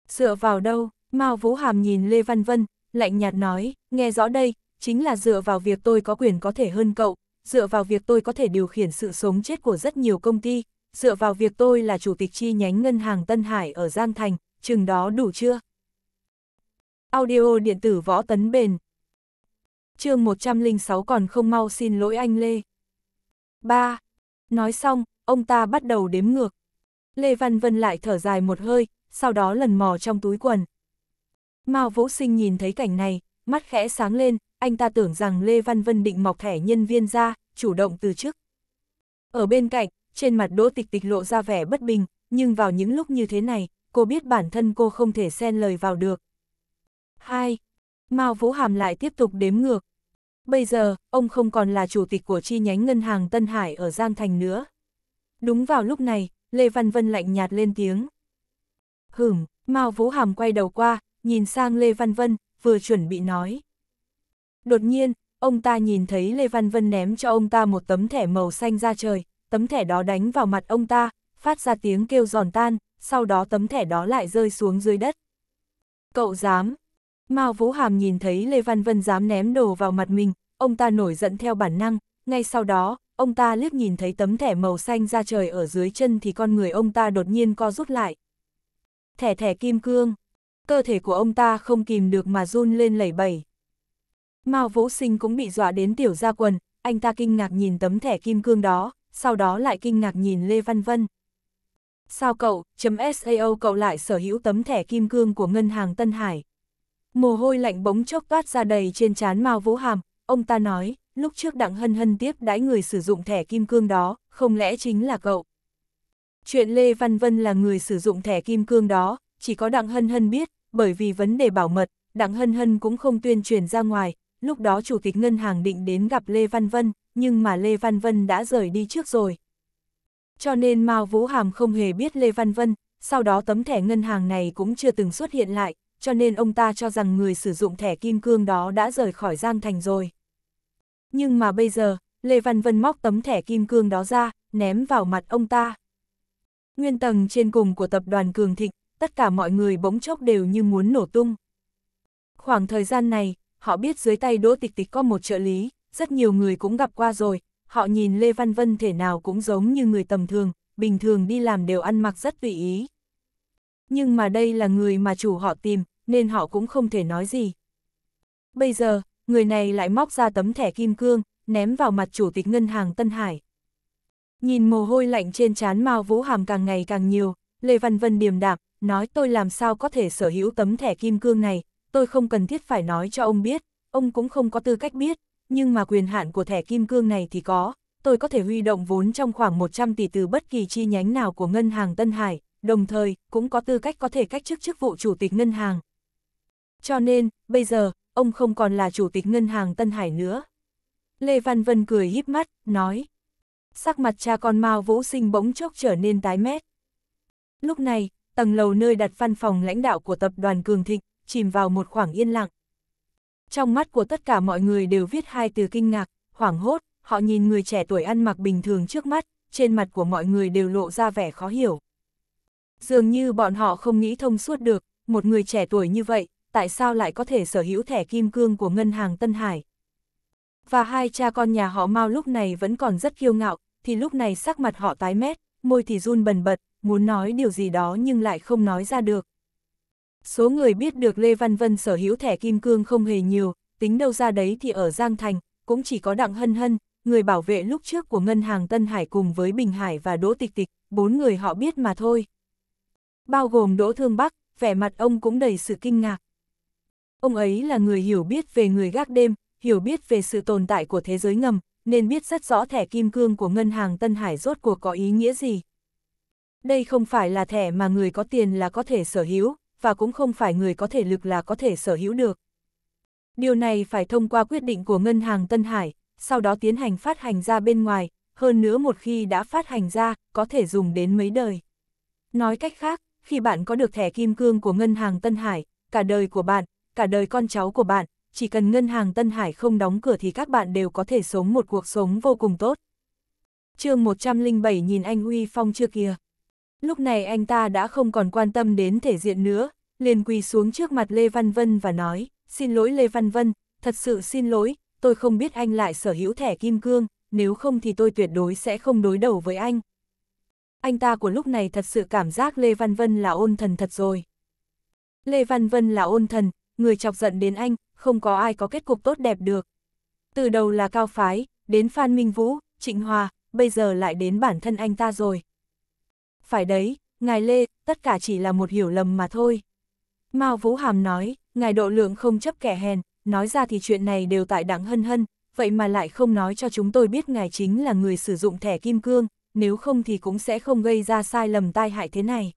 Dựa vào đâu? Mao Vũ Hàm nhìn Lê Văn Vân, lạnh nhạt nói, nghe rõ đây, chính là dựa vào việc tôi có quyền có thể hơn cậu, dựa vào việc tôi có thể điều khiển sự sống chết của rất nhiều công ty, dựa vào việc tôi là chủ tịch chi nhánh ngân hàng Tân Hải ở Giang Thành, chừng đó đủ chưa? Audio điện tử võ tấn bền chương 106 còn không mau xin lỗi anh Lê. 3. Nói xong, ông ta bắt đầu đếm ngược. Lê Văn Vân lại thở dài một hơi, sau đó lần mò trong túi quần, Mao Vũ Sinh nhìn thấy cảnh này, mắt khẽ sáng lên, anh ta tưởng rằng Lê Văn Vân định mọc thẻ nhân viên ra, chủ động từ chức. Ở bên cạnh, trên mặt Đỗ Tịch Tịch lộ ra vẻ bất bình, nhưng vào những lúc như thế này, cô biết bản thân cô không thể xen lời vào được. 2. Mao Vũ Hàm lại tiếp tục đếm ngược. Bây giờ, ông không còn là chủ tịch của chi nhánh ngân hàng Tân Hải ở Giang Thành nữa. Đúng vào lúc này, Lê Văn Vân lạnh nhạt lên tiếng. Hửm, Mao Vũ Hàm quay đầu qua, nhìn sang Lê Văn Vân, vừa chuẩn bị nói. Đột nhiên, ông ta nhìn thấy Lê Văn Vân ném cho ông ta một tấm thẻ màu xanh ra trời, tấm thẻ đó đánh vào mặt ông ta, phát ra tiếng kêu giòn tan, sau đó tấm thẻ đó lại rơi xuống dưới đất. Cậu dám! Mao Vũ Hàm nhìn thấy Lê Văn Vân dám ném đồ vào mặt mình, ông ta nổi giận theo bản năng, ngay sau đó, ông ta liếc nhìn thấy tấm thẻ màu xanh ra trời ở dưới chân thì con người ông ta đột nhiên co rút lại. Thẻ thẻ kim cương cơ thể của ông ta không kìm được mà run lên lẩy bẩy. Mao Vũ Sinh cũng bị dọa đến tiểu gia quần, anh ta kinh ngạc nhìn tấm thẻ kim cương đó, sau đó lại kinh ngạc nhìn Lê Văn Vân. Sao cậu, chấm SAO cậu lại sở hữu tấm thẻ kim cương của ngân hàng Tân Hải. Mồ hôi lạnh bóng chốc toát ra đầy trên trán Mao Vũ Hàm, ông ta nói, lúc trước Đặng Hân Hân tiếp đãi người sử dụng thẻ kim cương đó, không lẽ chính là cậu. Chuyện Lê Văn Vân là người sử dụng thẻ kim cương đó, chỉ có Đặng Hân Hân biết, bởi vì vấn đề bảo mật, Đặng Hân Hân cũng không tuyên truyền ra ngoài, lúc đó chủ tịch ngân hàng định đến gặp Lê Văn Vân, nhưng mà Lê Văn Vân đã rời đi trước rồi. Cho nên Mao Vũ Hàm không hề biết Lê Văn Vân, sau đó tấm thẻ ngân hàng này cũng chưa từng xuất hiện lại, cho nên ông ta cho rằng người sử dụng thẻ kim cương đó đã rời khỏi Giang Thành rồi. Nhưng mà bây giờ, Lê Văn Vân móc tấm thẻ kim cương đó ra, ném vào mặt ông ta. Nguyên tầng trên cùng của tập đoàn Cường Thịnh, tất cả mọi người bỗng chốc đều như muốn nổ tung. Khoảng thời gian này, họ biết dưới tay Đỗ Tịch Tịch có một trợ lý, rất nhiều người cũng gặp qua rồi, họ nhìn Lê Văn Vân thể nào cũng giống như người tầm thường, bình thường đi làm đều ăn mặc rất tùy ý. Nhưng mà đây là người mà chủ họ tìm, nên họ cũng không thể nói gì. Bây giờ, người này lại móc ra tấm thẻ kim cương, ném vào mặt chủ tịch ngân hàng Tân Hải. Nhìn mồ hôi lạnh trên trán Mao Vũ Hàm càng ngày càng nhiều, Lê Văn Vân điềm đạm, nói tôi làm sao có thể sở hữu tấm thẻ kim cương này, tôi không cần thiết phải nói cho ông biết, ông cũng không có tư cách biết, nhưng mà quyền hạn của thẻ kim cương này thì có, tôi có thể huy động vốn trong khoảng 100 tỷ từ bất kỳ chi nhánh nào của ngân hàng Tân Hải, đồng thời cũng có tư cách có thể cách chức chức vụ chủ tịch ngân hàng. Cho nên, bây giờ, ông không còn là chủ tịch ngân hàng Tân Hải nữa. Lê Văn Vân cười híp mắt, nói. Sắc mặt cha con Mao Vũ Sinh bỗng chốc trở nên tái mét. Lúc này, tầng lầu nơi đặt văn phòng lãnh đạo của tập đoàn Cường Thịnh, chìm vào một khoảng yên lặng. Trong mắt của tất cả mọi người đều viết hai từ kinh ngạc, hoảng hốt, họ nhìn người trẻ tuổi ăn mặc bình thường trước mắt, trên mặt của mọi người đều lộ ra vẻ khó hiểu. Dường như bọn họ không nghĩ thông suốt được, một người trẻ tuổi như vậy, tại sao lại có thể sở hữu thẻ kim cương của ngân hàng Tân Hải? Và hai cha con nhà họ Mao lúc này vẫn còn rất kiêu ngạo, thì lúc này sắc mặt họ tái mét, môi thì run bần bật, muốn nói điều gì đó nhưng lại không nói ra được. Số người biết được Lê Văn Vân sở hữu thẻ kim cương không hề nhiều, tính đâu ra đấy thì ở Giang Thành, cũng chỉ có Đặng Hân Hân, người bảo vệ lúc trước của Ngân hàng Tân Hải cùng với Bình Hải và Đỗ Tịch Tịch, bốn người họ biết mà thôi. Bao gồm Đỗ Thương Bắc, vẻ mặt ông cũng đầy sự kinh ngạc. Ông ấy là người hiểu biết về người gác đêm, hiểu biết về sự tồn tại của thế giới ngầm, nên biết rất rõ thẻ kim cương của Ngân hàng Tân Hải rốt cuộc có ý nghĩa gì. Đây không phải là thẻ mà người có tiền là có thể sở hữu, và cũng không phải người có thể lực là có thể sở hữu được. Điều này phải thông qua quyết định của Ngân hàng Tân Hải, sau đó tiến hành phát hành ra bên ngoài, hơn nữa một khi đã phát hành ra, có thể dùng đến mấy đời. Nói cách khác, khi bạn có được thẻ kim cương của Ngân hàng Tân Hải, cả đời của bạn, cả đời con cháu của bạn, chỉ cần Ngân hàng Tân Hải không đóng cửa thì các bạn đều có thể sống một cuộc sống vô cùng tốt. chương 107 nhìn anh Uy Phong chưa kìa. Lúc này anh ta đã không còn quan tâm đến thể diện nữa, liền quỳ xuống trước mặt Lê Văn Vân và nói, xin lỗi Lê Văn Vân, thật sự xin lỗi, tôi không biết anh lại sở hữu thẻ kim cương, nếu không thì tôi tuyệt đối sẽ không đối đầu với anh. Anh ta của lúc này thật sự cảm giác Lê Văn Vân là ôn thần thật rồi. Lê Văn Vân là ôn thần, người chọc giận đến anh, không có ai có kết cục tốt đẹp được. Từ đầu là Cao Phái, đến Phan Minh Vũ, Trịnh Hòa, bây giờ lại đến bản thân anh ta rồi phải đấy, ngài Lê, tất cả chỉ là một hiểu lầm mà thôi. Mao Vũ Hàm nói, ngài độ lượng không chấp kẻ hèn, nói ra thì chuyện này đều tại đáng hân hân, vậy mà lại không nói cho chúng tôi biết ngài chính là người sử dụng thẻ kim cương, nếu không thì cũng sẽ không gây ra sai lầm tai hại thế này.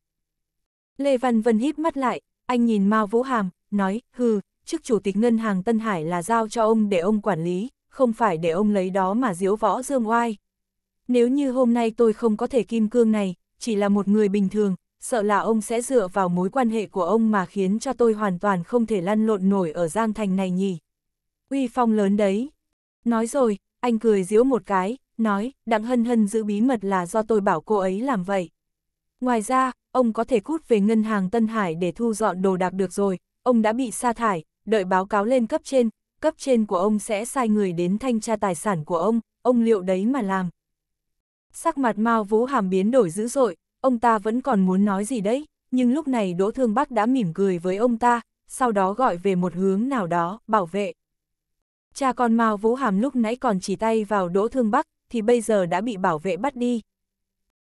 Lê Văn Vân híp mắt lại, anh nhìn Mao Vũ Hàm, nói, hừ, chức chủ tịch ngân hàng Tân Hải là giao cho ông để ông quản lý, không phải để ông lấy đó mà diếu võ dương oai. Nếu như hôm nay tôi không có thể kim cương này, chỉ là một người bình thường, sợ là ông sẽ dựa vào mối quan hệ của ông mà khiến cho tôi hoàn toàn không thể lăn lộn nổi ở Giang Thành này nhỉ. Uy phong lớn đấy. Nói rồi, anh cười giễu một cái, nói, Đặng Hân Hân giữ bí mật là do tôi bảo cô ấy làm vậy. Ngoài ra, ông có thể cút về ngân hàng Tân Hải để thu dọn đồ đạc được rồi, ông đã bị sa thải, đợi báo cáo lên cấp trên, cấp trên của ông sẽ sai người đến thanh tra tài sản của ông, ông liệu đấy mà làm. Sắc mặt Mao Vũ Hàm biến đổi dữ dội, ông ta vẫn còn muốn nói gì đấy, nhưng lúc này Đỗ Thương Bắc đã mỉm cười với ông ta, sau đó gọi về một hướng nào đó, bảo vệ. Cha con Mao Vũ Hàm lúc nãy còn chỉ tay vào Đỗ Thương Bắc, thì bây giờ đã bị bảo vệ bắt đi.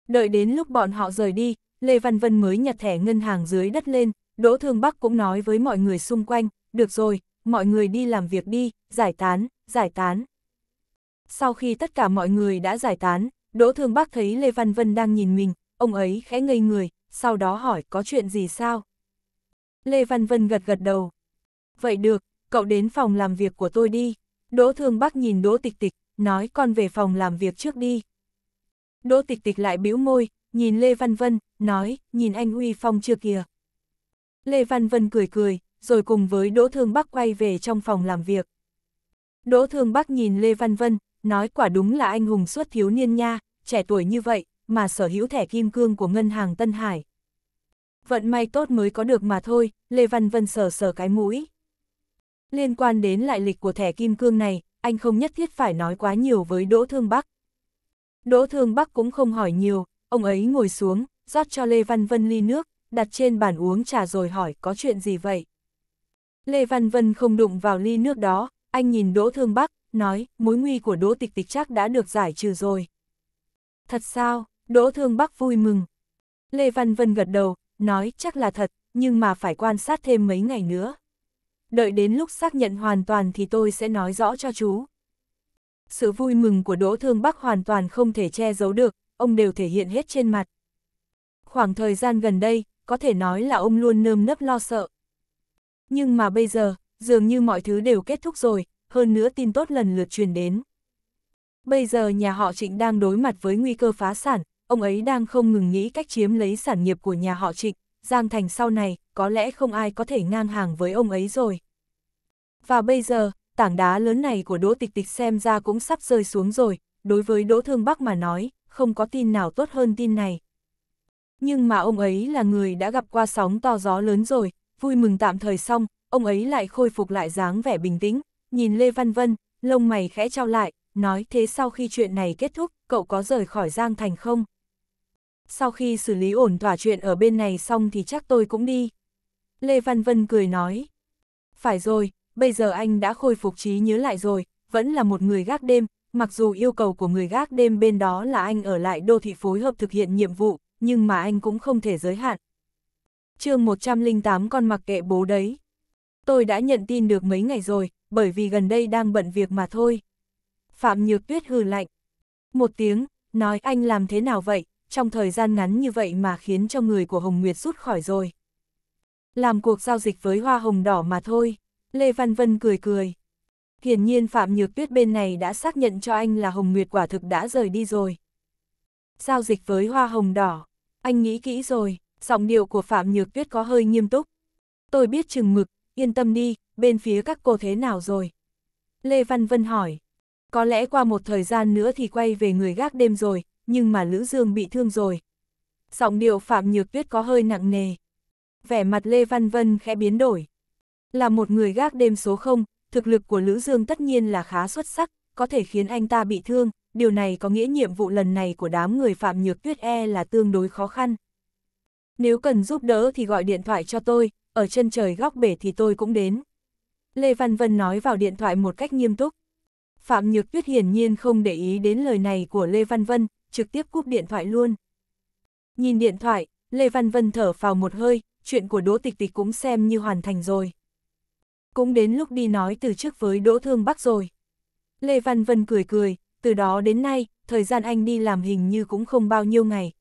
Đợi đến lúc bọn họ rời đi, Lê Văn Vân mới nhặt thẻ ngân hàng dưới đất lên, Đỗ Thương Bắc cũng nói với mọi người xung quanh, được rồi, mọi người đi làm việc đi, giải tán, giải tán. Sau khi tất cả mọi người đã giải tán, Đỗ Thường Bác thấy Lê Văn Vân đang nhìn mình, ông ấy khẽ ngây người, sau đó hỏi có chuyện gì sao? Lê Văn Vân gật gật đầu. Vậy được, cậu đến phòng làm việc của tôi đi. Đỗ Thường Bắc nhìn Đỗ Tịch Tịch, nói con về phòng làm việc trước đi. Đỗ Tịch Tịch lại bĩu môi, nhìn Lê Văn Vân, nói, nhìn anh Huy Phong chưa kìa. Lê Văn Vân cười cười, rồi cùng với Đỗ Thường Bắc quay về trong phòng làm việc. Đỗ Thường Bắc nhìn Lê Văn Vân, nói quả đúng là anh hùng suốt thiếu niên nha, trẻ tuổi như vậy, mà sở hữu thẻ kim cương của ngân hàng Tân Hải. Vận may tốt mới có được mà thôi, Lê Văn Vân sờ sờ cái mũi. Liên quan đến lại lịch của thẻ kim cương này, anh không nhất thiết phải nói quá nhiều với Đỗ Thương Bắc. Đỗ Thương Bắc cũng không hỏi nhiều, ông ấy ngồi xuống, rót cho Lê Văn Vân ly nước, đặt trên bàn uống trà rồi hỏi có chuyện gì vậy. Lê Văn Vân không đụng vào ly nước đó, anh nhìn Đỗ Thương Bắc, nói mối nguy của Đỗ Tịch Tịch chắc đã được giải trừ rồi. Thật sao, Đỗ Thương Bắc vui mừng. Lê Văn Vân gật đầu, nói chắc là thật, nhưng mà phải quan sát thêm mấy ngày nữa. Đợi đến lúc xác nhận hoàn toàn thì tôi sẽ nói rõ cho chú. Sự vui mừng của Đỗ Thương Bắc hoàn toàn không thể che giấu được, ông đều thể hiện hết trên mặt. Khoảng thời gian gần đây, có thể nói là ông luôn nơm nấp lo sợ. Nhưng mà bây giờ, dường như mọi thứ đều kết thúc rồi, hơn nữa tin tốt lần lượt truyền đến. Bây giờ nhà họ Trịnh đang đối mặt với nguy cơ phá sản, ông ấy đang không ngừng nghĩ cách chiếm lấy sản nghiệp của nhà họ Trịnh, Giang Thành sau này, có lẽ không ai có thể ngang hàng với ông ấy rồi. Và bây giờ, tảng đá lớn này của Đỗ Tịch Tịch xem ra cũng sắp rơi xuống rồi, đối với Đỗ Thương Bắc mà nói, không có tin nào tốt hơn tin này. Nhưng mà ông ấy là người đã gặp qua sóng to gió lớn rồi, vui mừng tạm thời xong, ông ấy lại khôi phục lại dáng vẻ bình tĩnh, nhìn Lê Văn Vân, lông mày khẽ trao lại, nói thế sau khi chuyện này kết thúc, cậu có rời khỏi Giang Thành không? Sau khi xử lý ổn thỏa chuyện ở bên này xong thì chắc tôi cũng đi. Lê Văn Vân cười nói. Phải rồi, bây giờ anh đã khôi phục trí nhớ lại rồi, vẫn là một người gác đêm, mặc dù yêu cầu của người gác đêm bên đó là anh ở lại đô thị phối hợp thực hiện nhiệm vụ, nhưng mà anh cũng không thể giới hạn. chương 108 con mặc kệ bố đấy. Tôi đã nhận tin được mấy ngày rồi, bởi vì gần đây đang bận việc mà thôi. Phạm Nhược Tuyết hừ lạnh. Một tiếng, nói anh làm thế nào vậy, trong thời gian ngắn như vậy mà khiến cho người của Hồng Nguyệt rút khỏi rồi. Làm cuộc giao dịch với hoa hồng đỏ mà thôi, Lê Văn Vân cười cười. Hiển nhiên Phạm Nhược Tuyết bên này đã xác nhận cho anh là Hồng Nguyệt quả thực đã rời đi rồi. Giao dịch với hoa hồng đỏ, anh nghĩ kỹ rồi, giọng điệu của Phạm Nhược Tuyết có hơi nghiêm túc. Tôi biết chừng mực, yên tâm đi, bên phía các cô thế nào rồi? Lê Văn Vân hỏi, có lẽ qua một thời gian nữa thì quay về người gác đêm rồi, nhưng mà Lữ Dương bị thương rồi. Giọng điệu Phạm Nhược Tuyết có hơi nặng nề. Vẻ mặt Lê Văn Vân khẽ biến đổi. Là một người gác đêm số 0, thực lực của Lữ Dương tất nhiên là khá xuất sắc, có thể khiến anh ta bị thương, điều này có nghĩa nhiệm vụ lần này của đám người Phạm Nhược Tuyết e là tương đối khó khăn. Nếu cần giúp đỡ thì gọi điện thoại cho tôi, ở chân trời góc bể thì tôi cũng đến. Lê Văn Vân nói vào điện thoại một cách nghiêm túc. Phạm Nhược Tuyết hiển nhiên không để ý đến lời này của Lê Văn Vân, trực tiếp cúp điện thoại luôn. Nhìn điện thoại, Lê Văn Vân thở vào một hơi, chuyện của Đỗ Tịch Tịch cũng xem như hoàn thành rồi. Cũng đến lúc đi nói từ trước với Đỗ Thương Bắc rồi. Lê Văn Vân cười cười, từ đó đến nay, thời gian anh đi làm hình như cũng không bao nhiêu ngày.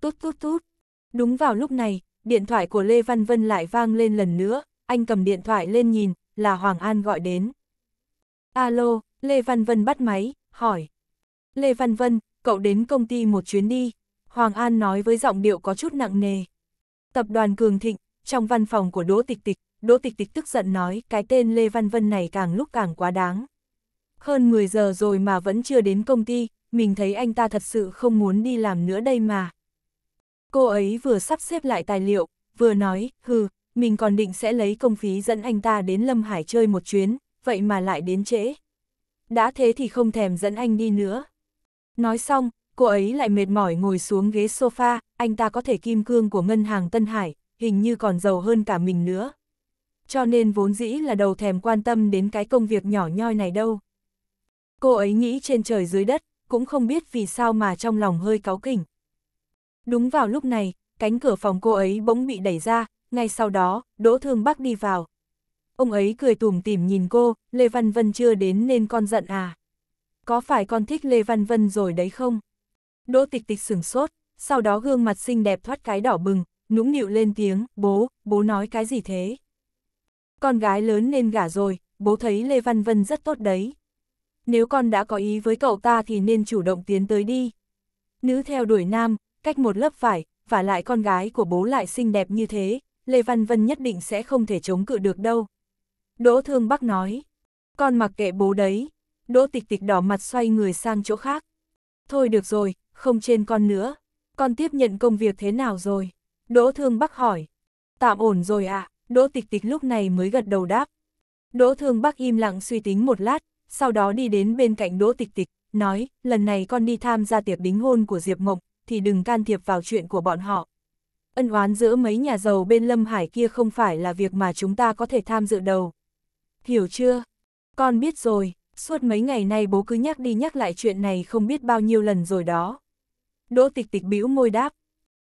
Tốt tốt tốt. Đúng vào lúc này, điện thoại của Lê Văn Vân lại vang lên lần nữa, anh cầm điện thoại lên nhìn, là Hoàng An gọi đến. Alo, Lê Văn Vân bắt máy, hỏi. Lê Văn Vân, cậu đến công ty một chuyến đi. Hoàng An nói với giọng điệu có chút nặng nề. Tập đoàn Cường Thịnh, trong văn phòng của Đỗ Tịch Tịch, Đỗ Tịch Tịch tức giận nói cái tên Lê Văn Vân này càng lúc càng quá đáng. Hơn 10 giờ rồi mà vẫn chưa đến công ty, mình thấy anh ta thật sự không muốn đi làm nữa đây mà. Cô ấy vừa sắp xếp lại tài liệu, vừa nói, hừ, mình còn định sẽ lấy công phí dẫn anh ta đến Lâm Hải chơi một chuyến, vậy mà lại đến trễ. Đã thế thì không thèm dẫn anh đi nữa. Nói xong, cô ấy lại mệt mỏi ngồi xuống ghế sofa, anh ta có thể kim cương của ngân hàng Tân Hải, hình như còn giàu hơn cả mình nữa. Cho nên vốn dĩ là đầu thèm quan tâm đến cái công việc nhỏ nhoi này đâu. Cô ấy nghĩ trên trời dưới đất, cũng không biết vì sao mà trong lòng hơi cáu kỉnh. Đúng vào lúc này, cánh cửa phòng cô ấy bỗng bị đẩy ra, ngay sau đó, Đỗ Thương Bắc đi vào, ông ấy cười tủm tỉm nhìn cô, Lê Văn Vân chưa đến nên con giận à? Có phải con thích Lê Văn Vân rồi đấy không? Đỗ tịch tịch sửng sốt, sau đó gương mặt xinh đẹp thoát cái đỏ bừng, nũng nịu lên tiếng, bố, bố nói cái gì thế? Con gái lớn nên gả rồi, bố thấy Lê Văn Vân rất tốt đấy. Nếu con đã có ý với cậu ta thì nên chủ động tiến tới đi. Nữ theo đuổi nam, cách một lớp vải, và lại con gái của bố lại xinh đẹp như thế, Lê Văn Vân nhất định sẽ không thể chống cự được đâu. Đỗ Thương Bắc nói. Con mặc kệ bố đấy. Đỗ Tịch Tịch đỏ mặt xoay người sang chỗ khác. Thôi được rồi, không trên con nữa. Con tiếp nhận công việc thế nào rồi? Đỗ Thương Bắc hỏi. Tạm ổn rồi ạ, à? Đỗ Tịch Tịch lúc này mới gật đầu đáp. Đỗ Thương Bắc im lặng suy tính một lát, sau đó đi đến bên cạnh Đỗ Tịch Tịch, nói, lần này con đi tham gia tiệc đính hôn của Diệp Mộng, thì đừng can thiệp vào chuyện của bọn họ. Ân oán giữa mấy nhà giàu bên Lâm Hải kia không phải là việc mà chúng ta có thể tham dự đầu hiểu chưa? Con biết rồi, suốt mấy ngày nay bố cứ nhắc đi nhắc lại chuyện này không biết bao nhiêu lần rồi đó. Đỗ tịch tịch bĩu môi đáp.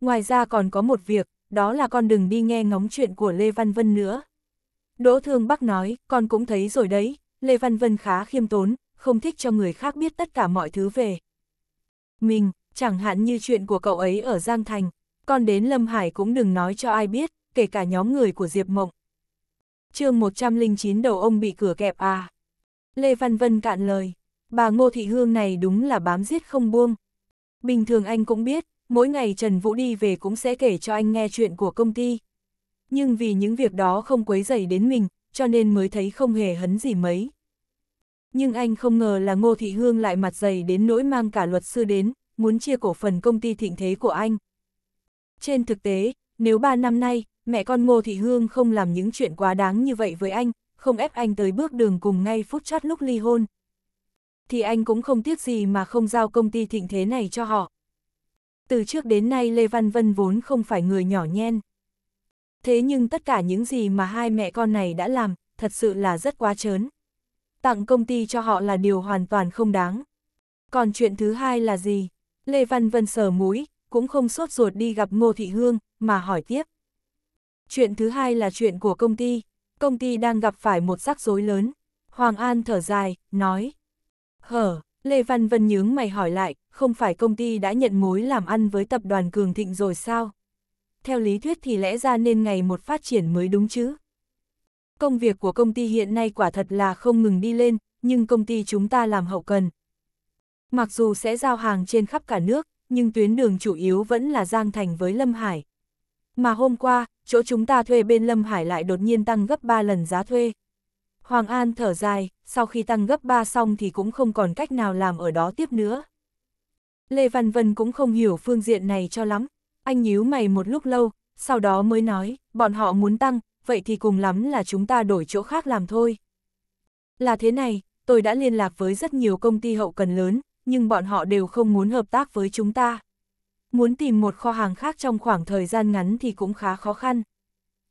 Ngoài ra còn có một việc, đó là con đừng đi nghe ngóng chuyện của Lê Văn Vân nữa. Đỗ Thương Bắc nói, con cũng thấy rồi đấy, Lê Văn Vân khá khiêm tốn, không thích cho người khác biết tất cả mọi thứ về. Mình, chẳng hạn như chuyện của cậu ấy ở Giang Thành, con đến Lâm Hải cũng đừng nói cho ai biết, kể cả nhóm người của Diệp Mộng chương 109 đầu ông bị cửa kẹp à. Lê Văn Vân cạn lời, bà Ngô Thị Hương này đúng là bám giết không buông. Bình thường anh cũng biết, mỗi ngày Trần Vũ đi về cũng sẽ kể cho anh nghe chuyện của công ty. Nhưng vì những việc đó không quấy dày đến mình, cho nên mới thấy không hề hấn gì mấy. Nhưng anh không ngờ là Ngô Thị Hương lại mặt dày đến nỗi mang cả luật sư đến, muốn chia cổ phần công ty thịnh thế của anh. Trên thực tế, nếu 3 năm nay, mẹ con Ngô Thị Hương không làm những chuyện quá đáng như vậy với anh, không ép anh tới bước đường cùng ngay phút chót lúc ly hôn. Thì anh cũng không tiếc gì mà không giao công ty thịnh thế này cho họ. Từ trước đến nay Lê Văn Vân vốn không phải người nhỏ nhen. Thế nhưng tất cả những gì mà hai mẹ con này đã làm, thật sự là rất quá chớn. Tặng công ty cho họ là điều hoàn toàn không đáng. Còn chuyện thứ hai là gì? Lê Văn Vân sờ mũi, cũng không sốt ruột đi gặp Ngô Thị Hương, mà hỏi tiếp. Chuyện thứ hai là chuyện của công ty. Công ty đang gặp phải một rắc rối lớn. Hoàng An thở dài, nói. Hở, Lê Văn Vân nhướng mày hỏi lại, không phải công ty đã nhận mối làm ăn với tập đoàn Cường Thịnh rồi sao? Theo lý thuyết thì lẽ ra nên ngày một phát triển mới đúng chứ. Công việc của công ty hiện nay quả thật là không ngừng đi lên, nhưng công ty chúng ta làm hậu cần. Mặc dù sẽ giao hàng trên khắp cả nước, nhưng tuyến đường chủ yếu vẫn là Giang Thành với Lâm Hải. Mà hôm qua, chỗ chúng ta thuê bên Lâm Hải lại đột nhiên tăng gấp 3 lần giá thuê. Hoàng An thở dài, sau khi tăng gấp 3 xong thì cũng không còn cách nào làm ở đó tiếp nữa. Lê Văn Vân cũng không hiểu phương diện này cho lắm, anh nhíu mày một lúc lâu, sau đó mới nói, bọn họ muốn tăng, vậy thì cùng lắm là chúng ta đổi chỗ khác làm thôi. Là thế này, tôi đã liên lạc với rất nhiều công ty hậu cần lớn, nhưng bọn họ đều không muốn hợp tác với chúng ta muốn tìm một kho hàng khác trong khoảng thời gian ngắn thì cũng khá khó khăn.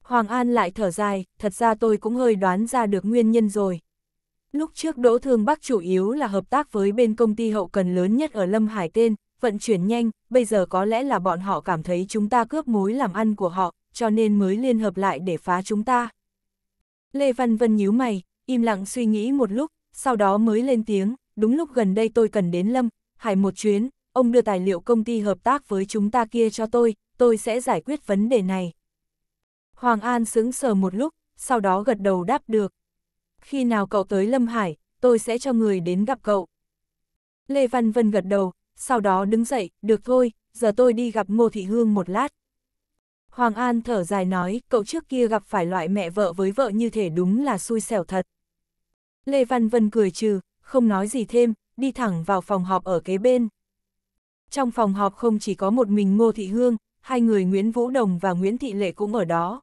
Hoàng An lại thở dài, thật ra tôi cũng hơi đoán ra được nguyên nhân rồi. Lúc trước Đỗ Thương Bắc chủ yếu là hợp tác với bên công ty hậu cần lớn nhất ở Lâm Hải tên, vận chuyển nhanh, bây giờ có lẽ là bọn họ cảm thấy chúng ta cướp mối làm ăn của họ, cho nên mới liên hợp lại để phá chúng ta. Lê Văn Vân nhíu mày, im lặng suy nghĩ một lúc, sau đó mới lên tiếng, đúng lúc gần đây tôi cần đến Lâm, Hải một chuyến, ông đưa tài liệu công ty hợp tác với chúng ta kia cho tôi, tôi sẽ giải quyết vấn đề này. Hoàng An sững sờ một lúc, sau đó gật đầu đáp được. Khi nào cậu tới Lâm Hải, tôi sẽ cho người đến gặp cậu. Lê Văn Vân gật đầu, sau đó đứng dậy, được thôi, giờ tôi đi gặp Ngô Thị Hương một lát. Hoàng An thở dài nói, cậu trước kia gặp phải loại mẹ vợ với vợ như thể đúng là xui xẻo thật. Lê Văn Vân cười trừ, không nói gì thêm, đi thẳng vào phòng họp ở kế bên. Trong phòng họp không chỉ có một mình Ngô Thị Hương, hai người Nguyễn Vũ Đồng và Nguyễn Thị Lệ cũng ở đó.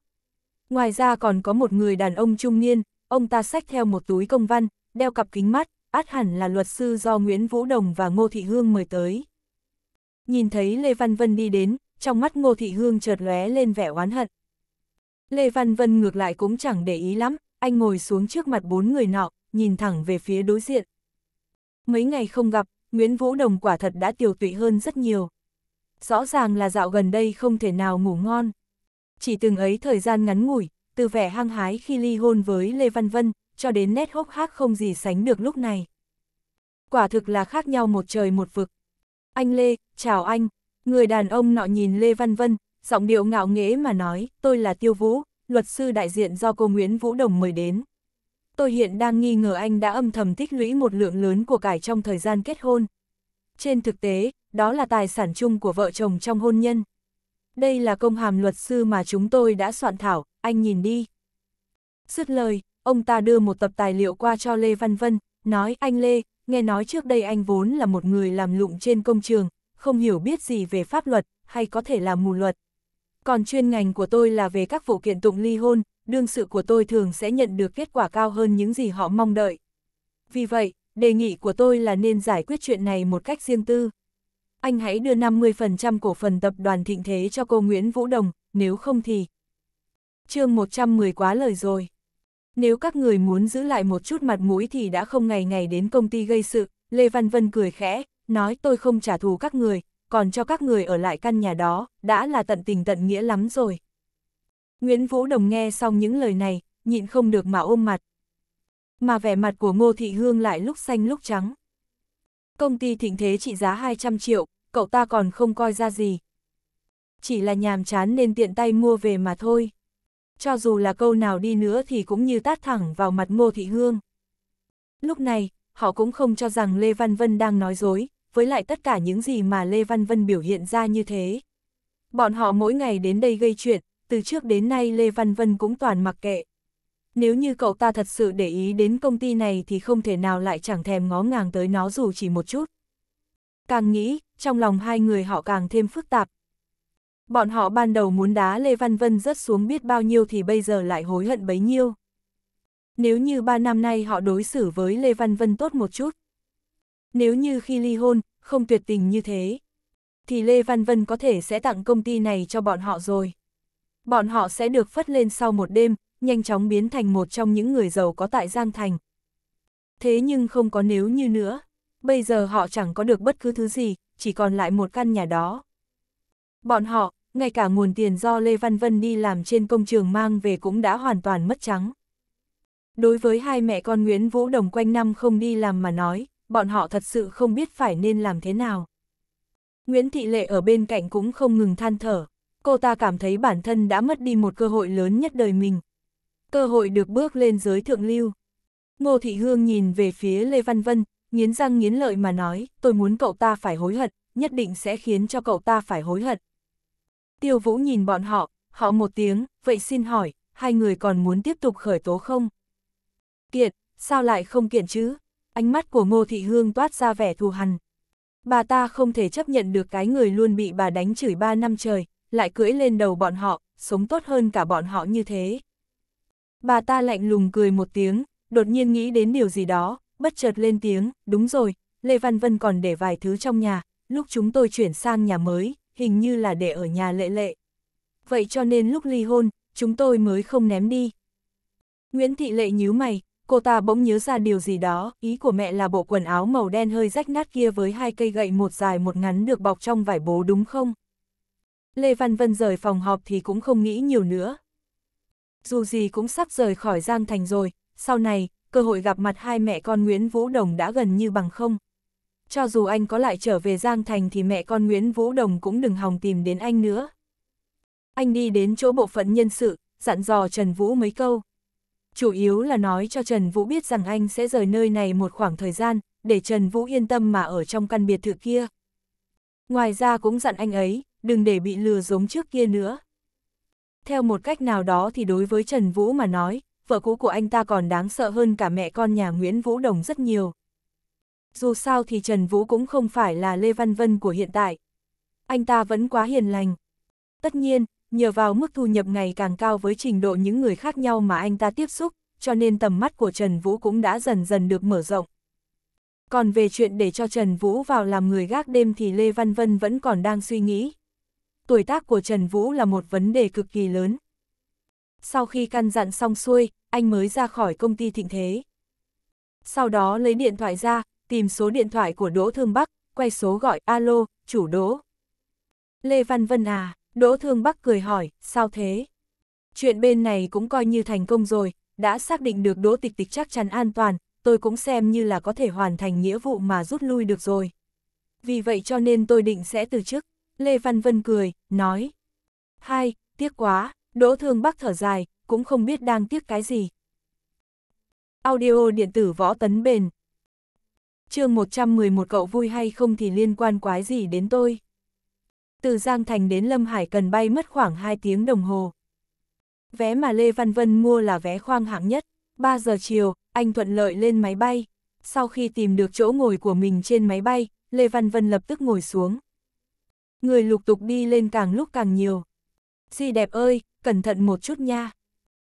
Ngoài ra còn có một người đàn ông trung niên, ông ta xách theo một túi công văn, đeo cặp kính mắt, át hẳn là luật sư do Nguyễn Vũ Đồng và Ngô Thị Hương mời tới. Nhìn thấy Lê Văn Vân đi đến, trong mắt Ngô Thị Hương chợt lóe lên vẻ oán hận. Lê Văn Vân ngược lại cũng chẳng để ý lắm, anh ngồi xuống trước mặt bốn người nọ, nhìn thẳng về phía đối diện. Mấy ngày không gặp, Nguyễn Vũ Đồng quả thật đã tiều tụy hơn rất nhiều. Rõ ràng là dạo gần đây không thể nào ngủ ngon. Chỉ từng ấy thời gian ngắn ngủi, từ vẻ hăng hái khi ly hôn với Lê Văn Vân, cho đến nét hốc hác không gì sánh được lúc này. Quả thực là khác nhau một trời một vực. Anh Lê, chào anh. Người đàn ông nọ nhìn Lê Văn Vân, giọng điệu ngạo nghễ mà nói, tôi là Tiêu Vũ, luật sư đại diện do cô Nguyễn Vũ Đồng mời đến tôi hiện đang nghi ngờ anh đã âm thầm tích lũy một lượng lớn của cải trong thời gian kết hôn. Trên thực tế, đó là tài sản chung của vợ chồng trong hôn nhân. Đây là công hàm luật sư mà chúng tôi đã soạn thảo, anh nhìn đi. Dứt lời, ông ta đưa một tập tài liệu qua cho Lê Văn Vân, nói anh Lê, nghe nói trước đây anh vốn là một người làm lụng trên công trường, không hiểu biết gì về pháp luật, hay có thể là mù luật. Còn chuyên ngành của tôi là về các vụ kiện tụng ly hôn, đương sự của tôi thường sẽ nhận được kết quả cao hơn những gì họ mong đợi. Vì vậy, đề nghị của tôi là nên giải quyết chuyện này một cách riêng tư. Anh hãy đưa 50% cổ phần tập đoàn Thịnh Thế cho cô Nguyễn Vũ Đồng, nếu không thì... chương 110 quá lời rồi. Nếu các người muốn giữ lại một chút mặt mũi thì đã không ngày ngày đến công ty gây sự, Lê Văn Vân cười khẽ, nói tôi không trả thù các người, còn cho các người ở lại căn nhà đó, đã là tận tình tận nghĩa lắm rồi. Nguyễn Vũ Đồng nghe xong những lời này, nhịn không được mà ôm mặt. Mà vẻ mặt của Ngô Thị Hương lại lúc xanh lúc trắng. Công ty thịnh thế trị giá 200 triệu, cậu ta còn không coi ra gì. Chỉ là nhàm chán nên tiện tay mua về mà thôi. Cho dù là câu nào đi nữa thì cũng như tát thẳng vào mặt Ngô Thị Hương. Lúc này, họ cũng không cho rằng Lê Văn Vân đang nói dối, với lại tất cả những gì mà Lê Văn Vân biểu hiện ra như thế. Bọn họ mỗi ngày đến đây gây chuyện, từ trước đến nay Lê Văn Vân cũng toàn mặc kệ. Nếu như cậu ta thật sự để ý đến công ty này thì không thể nào lại chẳng thèm ngó ngàng tới nó dù chỉ một chút. Càng nghĩ, trong lòng hai người họ càng thêm phức tạp. Bọn họ ban đầu muốn đá Lê Văn Vân rớt xuống biết bao nhiêu thì bây giờ lại hối hận bấy nhiêu. Nếu như ba năm nay họ đối xử với Lê Văn Vân tốt một chút. Nếu như khi ly hôn, không tuyệt tình như thế. Thì Lê Văn Vân có thể sẽ tặng công ty này cho bọn họ rồi bọn họ sẽ được phất lên sau một đêm, nhanh chóng biến thành một trong những người giàu có tại Giang Thành. Thế nhưng không có nếu như nữa, bây giờ họ chẳng có được bất cứ thứ gì, chỉ còn lại một căn nhà đó. Bọn họ, ngay cả nguồn tiền do Lê Văn Vân đi làm trên công trường mang về cũng đã hoàn toàn mất trắng. Đối với hai mẹ con Nguyễn Vũ Đồng quanh năm không đi làm mà nói, bọn họ thật sự không biết phải nên làm thế nào. Nguyễn Thị Lệ ở bên cạnh cũng không ngừng than thở, cô ta cảm thấy bản thân đã mất đi một cơ hội lớn nhất đời mình. Cơ hội được bước lên giới thượng lưu. Ngô Thị Hương nhìn về phía Lê Văn Vân, nghiến răng nghiến lợi mà nói, tôi muốn cậu ta phải hối hận, nhất định sẽ khiến cho cậu ta phải hối hận. Tiêu Vũ nhìn bọn họ, họ một tiếng, vậy xin hỏi, hai người còn muốn tiếp tục khởi tố không? Kiện, sao lại không kiện chứ? Ánh mắt của Ngô Thị Hương toát ra vẻ thù hằn. Bà ta không thể chấp nhận được cái người luôn bị bà đánh chửi ba năm trời, lại cưỡi lên đầu bọn họ, sống tốt hơn cả bọn họ như thế. Bà ta lạnh lùng cười một tiếng, đột nhiên nghĩ đến điều gì đó, bất chợt lên tiếng, đúng rồi, Lê Văn Vân còn để vài thứ trong nhà, lúc chúng tôi chuyển sang nhà mới, hình như là để ở nhà lệ lệ. Vậy cho nên lúc ly hôn, chúng tôi mới không ném đi. Nguyễn Thị Lệ nhíu mày, cô ta bỗng nhớ ra điều gì đó, ý của mẹ là bộ quần áo màu đen hơi rách nát kia với hai cây gậy một dài một ngắn được bọc trong vải bố đúng không? Lê Văn Vân rời phòng họp thì cũng không nghĩ nhiều nữa. Dù gì cũng sắp rời khỏi Giang Thành rồi, sau này, cơ hội gặp mặt hai mẹ con Nguyễn Vũ Đồng đã gần như bằng không. Cho dù anh có lại trở về Giang Thành thì mẹ con Nguyễn Vũ Đồng cũng đừng hòng tìm đến anh nữa. Anh đi đến chỗ bộ phận nhân sự, dặn dò Trần Vũ mấy câu. Chủ yếu là nói cho Trần Vũ biết rằng anh sẽ rời nơi này một khoảng thời gian, để Trần Vũ yên tâm mà ở trong căn biệt thự kia. Ngoài ra cũng dặn anh ấy, đừng để bị lừa giống trước kia nữa. Theo một cách nào đó thì đối với Trần Vũ mà nói, vợ cũ của anh ta còn đáng sợ hơn cả mẹ con nhà Nguyễn Vũ Đồng rất nhiều. Dù sao thì Trần Vũ cũng không phải là Lê Văn Vân của hiện tại. Anh ta vẫn quá hiền lành. Tất nhiên, nhờ vào mức thu nhập ngày càng cao với trình độ những người khác nhau mà anh ta tiếp xúc, cho nên tầm mắt của Trần Vũ cũng đã dần dần được mở rộng. Còn về chuyện để cho Trần Vũ vào làm người gác đêm thì Lê Văn Vân vẫn còn đang suy nghĩ tuổi tác của Trần Vũ là một vấn đề cực kỳ lớn. Sau khi căn dặn xong xuôi, anh mới ra khỏi công ty thịnh thế. Sau đó lấy điện thoại ra, tìm số điện thoại của Đỗ Thương Bắc, quay số gọi alo, chủ Đỗ. Lê Văn Vân à, Đỗ Thương Bắc cười hỏi, sao thế? Chuyện bên này cũng coi như thành công rồi, đã xác định được Đỗ Tịch Tịch chắc chắn an toàn, tôi cũng xem như là có thể hoàn thành nghĩa vụ mà rút lui được rồi. Vì vậy cho nên tôi định sẽ từ chức. Lê Văn Vân cười, nói. Hai, tiếc quá, Đỗ Thương Bắc thở dài, cũng không biết đang tiếc cái gì. Audio điện tử võ tấn bền. chương 111 cậu vui hay không thì liên quan quái gì đến tôi. Từ Giang Thành đến Lâm Hải cần bay mất khoảng 2 tiếng đồng hồ. Vé mà Lê Văn Vân mua là vé khoang hạng nhất, 3 giờ chiều, anh thuận lợi lên máy bay. Sau khi tìm được chỗ ngồi của mình trên máy bay, Lê Văn Vân lập tức ngồi xuống. Người lục tục đi lên càng lúc càng nhiều. Di đẹp ơi, cẩn thận một chút nha.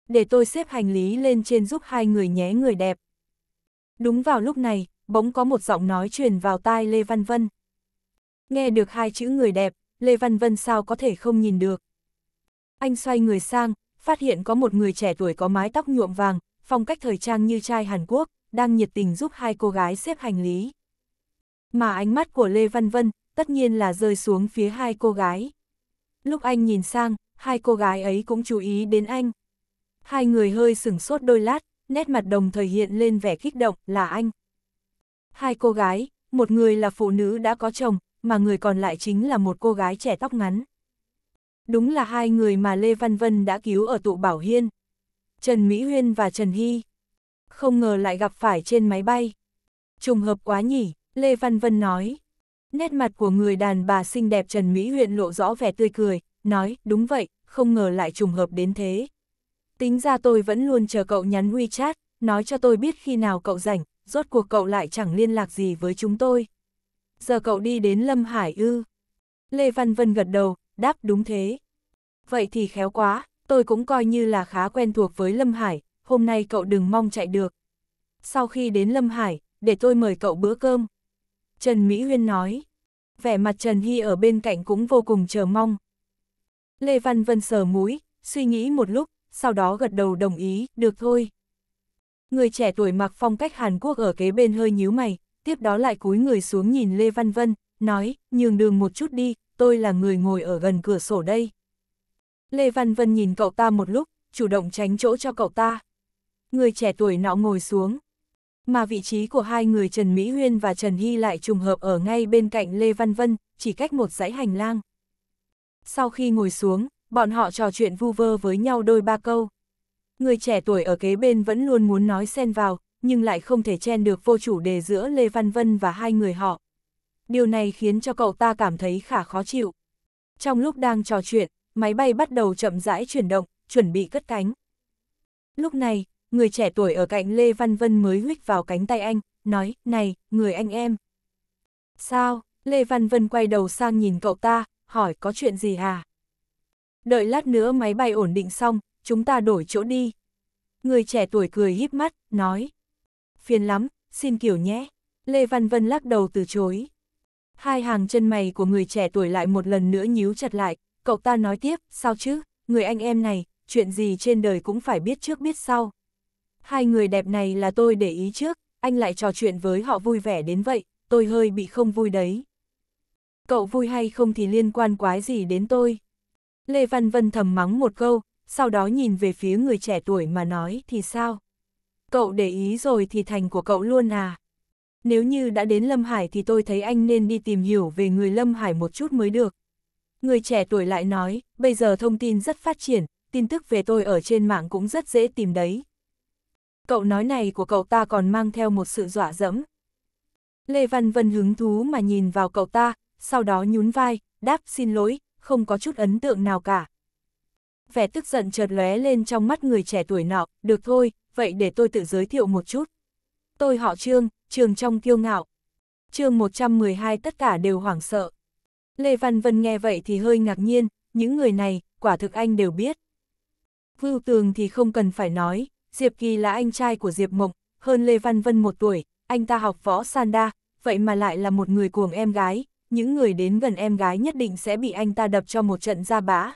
Để tôi xếp hành lý lên trên giúp hai người nhé người đẹp. Đúng vào lúc này, bỗng có một giọng nói truyền vào tai Lê Văn Vân. Nghe được hai chữ người đẹp, Lê Văn Vân sao có thể không nhìn được. Anh xoay người sang, phát hiện có một người trẻ tuổi có mái tóc nhuộm vàng, phong cách thời trang như trai Hàn Quốc, đang nhiệt tình giúp hai cô gái xếp hành lý. Mà ánh mắt của Lê Văn Vân tất nhiên là rơi xuống phía hai cô gái. Lúc anh nhìn sang, hai cô gái ấy cũng chú ý đến anh. Hai người hơi sửng sốt đôi lát, nét mặt đồng thời hiện lên vẻ kích động là anh. Hai cô gái, một người là phụ nữ đã có chồng, mà người còn lại chính là một cô gái trẻ tóc ngắn. Đúng là hai người mà Lê Văn Vân đã cứu ở tụ Bảo Hiên. Trần Mỹ Huyên và Trần Hy. Không ngờ lại gặp phải trên máy bay. Trùng hợp quá nhỉ, Lê Văn Vân nói. Nét mặt của người đàn bà xinh đẹp Trần Mỹ Huyện lộ rõ vẻ tươi cười, nói, đúng vậy, không ngờ lại trùng hợp đến thế. Tính ra tôi vẫn luôn chờ cậu nhắn WeChat, nói cho tôi biết khi nào cậu rảnh, rốt cuộc cậu lại chẳng liên lạc gì với chúng tôi. Giờ cậu đi đến Lâm Hải ư. Lê Văn Vân gật đầu, đáp đúng thế. Vậy thì khéo quá, tôi cũng coi như là khá quen thuộc với Lâm Hải, hôm nay cậu đừng mong chạy được. Sau khi đến Lâm Hải, để tôi mời cậu bữa cơm. Trần Mỹ Huyên nói. Vẻ mặt Trần Hy ở bên cạnh cũng vô cùng chờ mong. Lê Văn Vân sờ mũi, suy nghĩ một lúc, sau đó gật đầu đồng ý, được thôi. Người trẻ tuổi mặc phong cách Hàn Quốc ở kế bên hơi nhíu mày, tiếp đó lại cúi người xuống nhìn Lê Văn Vân, nói, nhường đường một chút đi, tôi là người ngồi ở gần cửa sổ đây. Lê Văn Vân nhìn cậu ta một lúc, chủ động tránh chỗ cho cậu ta. Người trẻ tuổi nọ ngồi xuống mà vị trí của hai người Trần Mỹ Huyên và Trần Hy lại trùng hợp ở ngay bên cạnh Lê Văn Vân, chỉ cách một dãy hành lang. Sau khi ngồi xuống, bọn họ trò chuyện vu vơ với nhau đôi ba câu. Người trẻ tuổi ở kế bên vẫn luôn muốn nói xen vào, nhưng lại không thể chen được vô chủ đề giữa Lê Văn Vân và hai người họ. Điều này khiến cho cậu ta cảm thấy khả khó chịu. Trong lúc đang trò chuyện, máy bay bắt đầu chậm rãi chuyển động, chuẩn bị cất cánh. Lúc này, người trẻ tuổi ở cạnh Lê Văn Vân mới huých vào cánh tay anh, nói, này, người anh em. Sao? Lê Văn Vân quay đầu sang nhìn cậu ta, hỏi có chuyện gì hả? Đợi lát nữa máy bay ổn định xong, chúng ta đổi chỗ đi. Người trẻ tuổi cười híp mắt, nói. Phiền lắm, xin kiểu nhé. Lê Văn Vân lắc đầu từ chối. Hai hàng chân mày của người trẻ tuổi lại một lần nữa nhíu chặt lại, cậu ta nói tiếp, sao chứ, người anh em này, chuyện gì trên đời cũng phải biết trước biết sau hai người đẹp này là tôi để ý trước, anh lại trò chuyện với họ vui vẻ đến vậy, tôi hơi bị không vui đấy. Cậu vui hay không thì liên quan quái gì đến tôi. Lê Văn Vân thầm mắng một câu, sau đó nhìn về phía người trẻ tuổi mà nói thì sao? Cậu để ý rồi thì thành của cậu luôn à? Nếu như đã đến Lâm Hải thì tôi thấy anh nên đi tìm hiểu về người Lâm Hải một chút mới được. Người trẻ tuổi lại nói, bây giờ thông tin rất phát triển, tin tức về tôi ở trên mạng cũng rất dễ tìm đấy, cậu nói này của cậu ta còn mang theo một sự dọa dẫm. Lê Văn Vân hứng thú mà nhìn vào cậu ta, sau đó nhún vai, đáp xin lỗi, không có chút ấn tượng nào cả. Vẻ tức giận chợt lóe lên trong mắt người trẻ tuổi nọ, được thôi, vậy để tôi tự giới thiệu một chút. Tôi họ Trương, Trường trong kiêu ngạo. chương 112 tất cả đều hoảng sợ. Lê Văn Vân nghe vậy thì hơi ngạc nhiên, những người này, quả thực anh đều biết. Vưu Tường thì không cần phải nói, Diệp Kỳ là anh trai của Diệp Mộng, hơn Lê Văn Vân một tuổi, anh ta học võ Sanda, vậy mà lại là một người cuồng em gái, những người đến gần em gái nhất định sẽ bị anh ta đập cho một trận ra bã.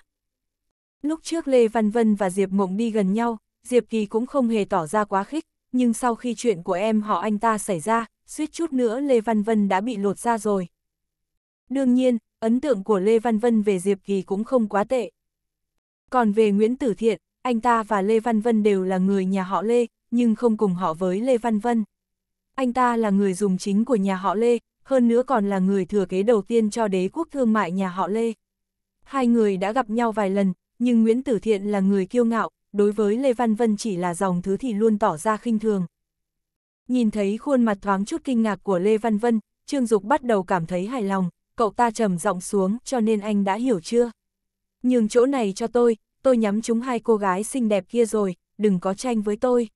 Lúc trước Lê Văn Vân và Diệp Mộng đi gần nhau, Diệp Kỳ cũng không hề tỏ ra quá khích, nhưng sau khi chuyện của em họ anh ta xảy ra, suýt chút nữa Lê Văn Vân đã bị lột ra rồi. Đương nhiên, ấn tượng của Lê Văn Vân về Diệp Kỳ cũng không quá tệ. Còn về Nguyễn Tử Thiện, anh ta và Lê Văn Vân đều là người nhà họ Lê, nhưng không cùng họ với Lê Văn Vân. Anh ta là người dùng chính của nhà họ Lê, hơn nữa còn là người thừa kế đầu tiên cho đế quốc thương mại nhà họ Lê. Hai người đã gặp nhau vài lần, nhưng Nguyễn Tử Thiện là người kiêu ngạo, đối với Lê Văn Vân chỉ là dòng thứ thì luôn tỏ ra khinh thường. Nhìn thấy khuôn mặt thoáng chút kinh ngạc của Lê Văn Vân, Trương Dục bắt đầu cảm thấy hài lòng, cậu ta trầm giọng xuống cho nên anh đã hiểu chưa? nhường chỗ này cho tôi, tôi nhắm chúng hai cô gái xinh đẹp kia rồi, đừng có tranh với tôi.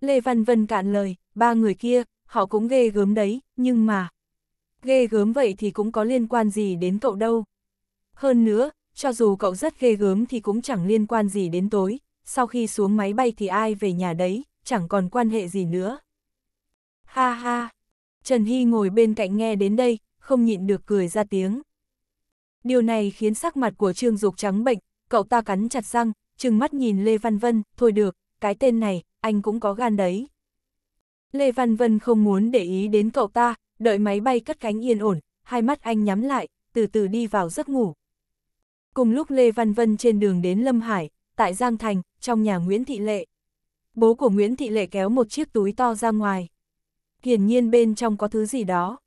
Lê Văn Vân cạn lời, ba người kia, họ cũng ghê gớm đấy, nhưng mà... Ghê gớm vậy thì cũng có liên quan gì đến cậu đâu. Hơn nữa, cho dù cậu rất ghê gớm thì cũng chẳng liên quan gì đến tối, sau khi xuống máy bay thì ai về nhà đấy, chẳng còn quan hệ gì nữa. Ha ha, Trần Hy ngồi bên cạnh nghe đến đây, không nhịn được cười ra tiếng. Điều này khiến sắc mặt của Trương Dục trắng bệnh, cậu ta cắn chặt răng, trừng mắt nhìn Lê Văn Vân, thôi được, cái tên này, anh cũng có gan đấy. Lê Văn Vân không muốn để ý đến cậu ta, đợi máy bay cất cánh yên ổn, hai mắt anh nhắm lại, từ từ đi vào giấc ngủ. Cùng lúc Lê Văn Vân trên đường đến Lâm Hải, tại Giang Thành, trong nhà Nguyễn Thị Lệ. Bố của Nguyễn Thị Lệ kéo một chiếc túi to ra ngoài. Hiển nhiên bên trong có thứ gì đó.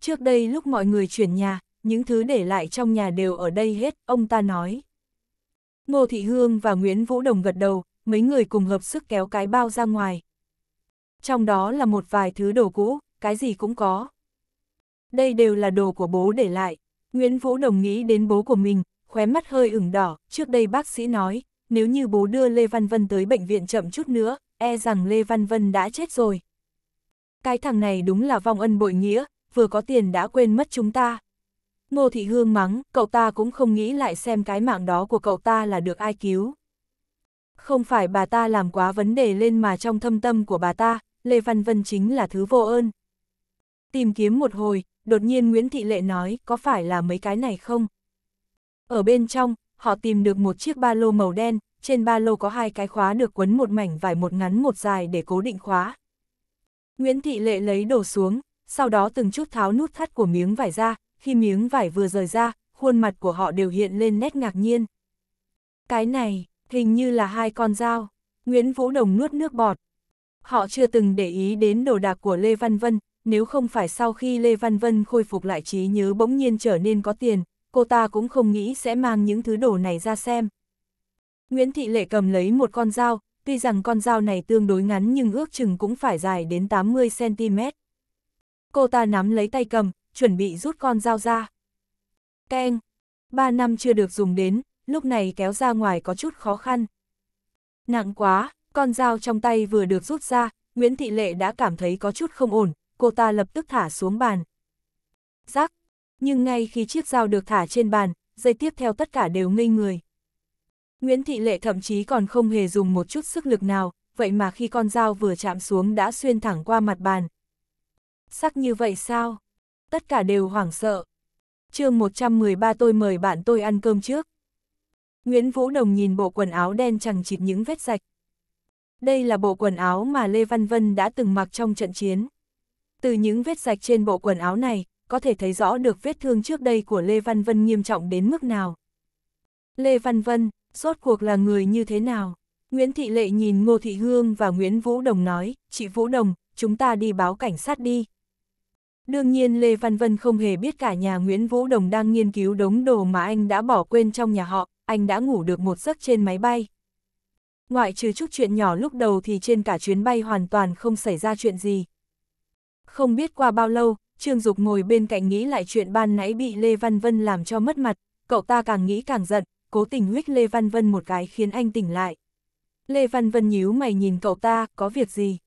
Trước đây lúc mọi người chuyển nhà, những thứ để lại trong nhà đều ở đây hết, ông ta nói. Ngô Thị Hương và Nguyễn Vũ Đồng gật đầu, mấy người cùng hợp sức kéo cái bao ra ngoài. Trong đó là một vài thứ đồ cũ, cái gì cũng có. Đây đều là đồ của bố để lại. Nguyễn Vũ Đồng nghĩ đến bố của mình, khóe mắt hơi ửng đỏ, trước đây bác sĩ nói, nếu như bố đưa Lê Văn Vân tới bệnh viện chậm chút nữa, e rằng Lê Văn Vân đã chết rồi. Cái thằng này đúng là vong ân bội nghĩa, vừa có tiền đã quên mất chúng ta. Ngô Thị Hương mắng, cậu ta cũng không nghĩ lại xem cái mạng đó của cậu ta là được ai cứu. Không phải bà ta làm quá vấn đề lên mà trong thâm tâm của bà ta, Lê Văn Vân chính là thứ vô ơn. Tìm kiếm một hồi, đột nhiên Nguyễn Thị Lệ nói có phải là mấy cái này không? Ở bên trong, họ tìm được một chiếc ba lô màu đen, trên ba lô có hai cái khóa được quấn một mảnh vải một ngắn một dài để cố định khóa. Nguyễn Thị Lệ lấy đồ xuống, sau đó từng chút tháo nút thắt của miếng vải ra, khi miếng vải vừa rời ra, khuôn mặt của họ đều hiện lên nét ngạc nhiên. Cái này, hình như là hai con dao. Nguyễn Vũ Đồng nuốt nước bọt. Họ chưa từng để ý đến đồ đạc của Lê Văn Vân, nếu không phải sau khi Lê Văn Vân khôi phục lại trí nhớ bỗng nhiên trở nên có tiền, cô ta cũng không nghĩ sẽ mang những thứ đồ này ra xem. Nguyễn Thị Lệ cầm lấy một con dao, tuy rằng con dao này tương đối ngắn nhưng ước chừng cũng phải dài đến 80cm. Cô ta nắm lấy tay cầm, chuẩn bị rút con dao ra. Keng! Ba năm chưa được dùng đến, lúc này kéo ra ngoài có chút khó khăn. Nặng quá, con dao trong tay vừa được rút ra, Nguyễn Thị Lệ đã cảm thấy có chút không ổn, cô ta lập tức thả xuống bàn. Rắc! Nhưng ngay khi chiếc dao được thả trên bàn, dây tiếp theo tất cả đều ngây người. Nguyễn Thị Lệ thậm chí còn không hề dùng một chút sức lực nào, vậy mà khi con dao vừa chạm xuống đã xuyên thẳng qua mặt bàn. Sắc như vậy sao? tất cả đều hoảng sợ. chương 113 tôi mời bạn tôi ăn cơm trước. Nguyễn Vũ Đồng nhìn bộ quần áo đen chẳng chịt những vết sạch. Đây là bộ quần áo mà Lê Văn Vân đã từng mặc trong trận chiến. Từ những vết sạch trên bộ quần áo này, có thể thấy rõ được vết thương trước đây của Lê Văn Vân nghiêm trọng đến mức nào. Lê Văn Vân, rốt cuộc là người như thế nào? Nguyễn Thị Lệ nhìn Ngô Thị Hương và Nguyễn Vũ Đồng nói, chị Vũ Đồng, chúng ta đi báo cảnh sát đi. Đương nhiên Lê Văn Vân không hề biết cả nhà Nguyễn Vũ Đồng đang nghiên cứu đống đồ mà anh đã bỏ quên trong nhà họ, anh đã ngủ được một giấc trên máy bay. Ngoại trừ chút chuyện nhỏ lúc đầu thì trên cả chuyến bay hoàn toàn không xảy ra chuyện gì. Không biết qua bao lâu, Trương Dục ngồi bên cạnh nghĩ lại chuyện ban nãy bị Lê Văn Vân làm cho mất mặt, cậu ta càng nghĩ càng giận, cố tình huyết Lê Văn Vân một cái khiến anh tỉnh lại. Lê Văn Vân nhíu mày nhìn cậu ta, có việc gì?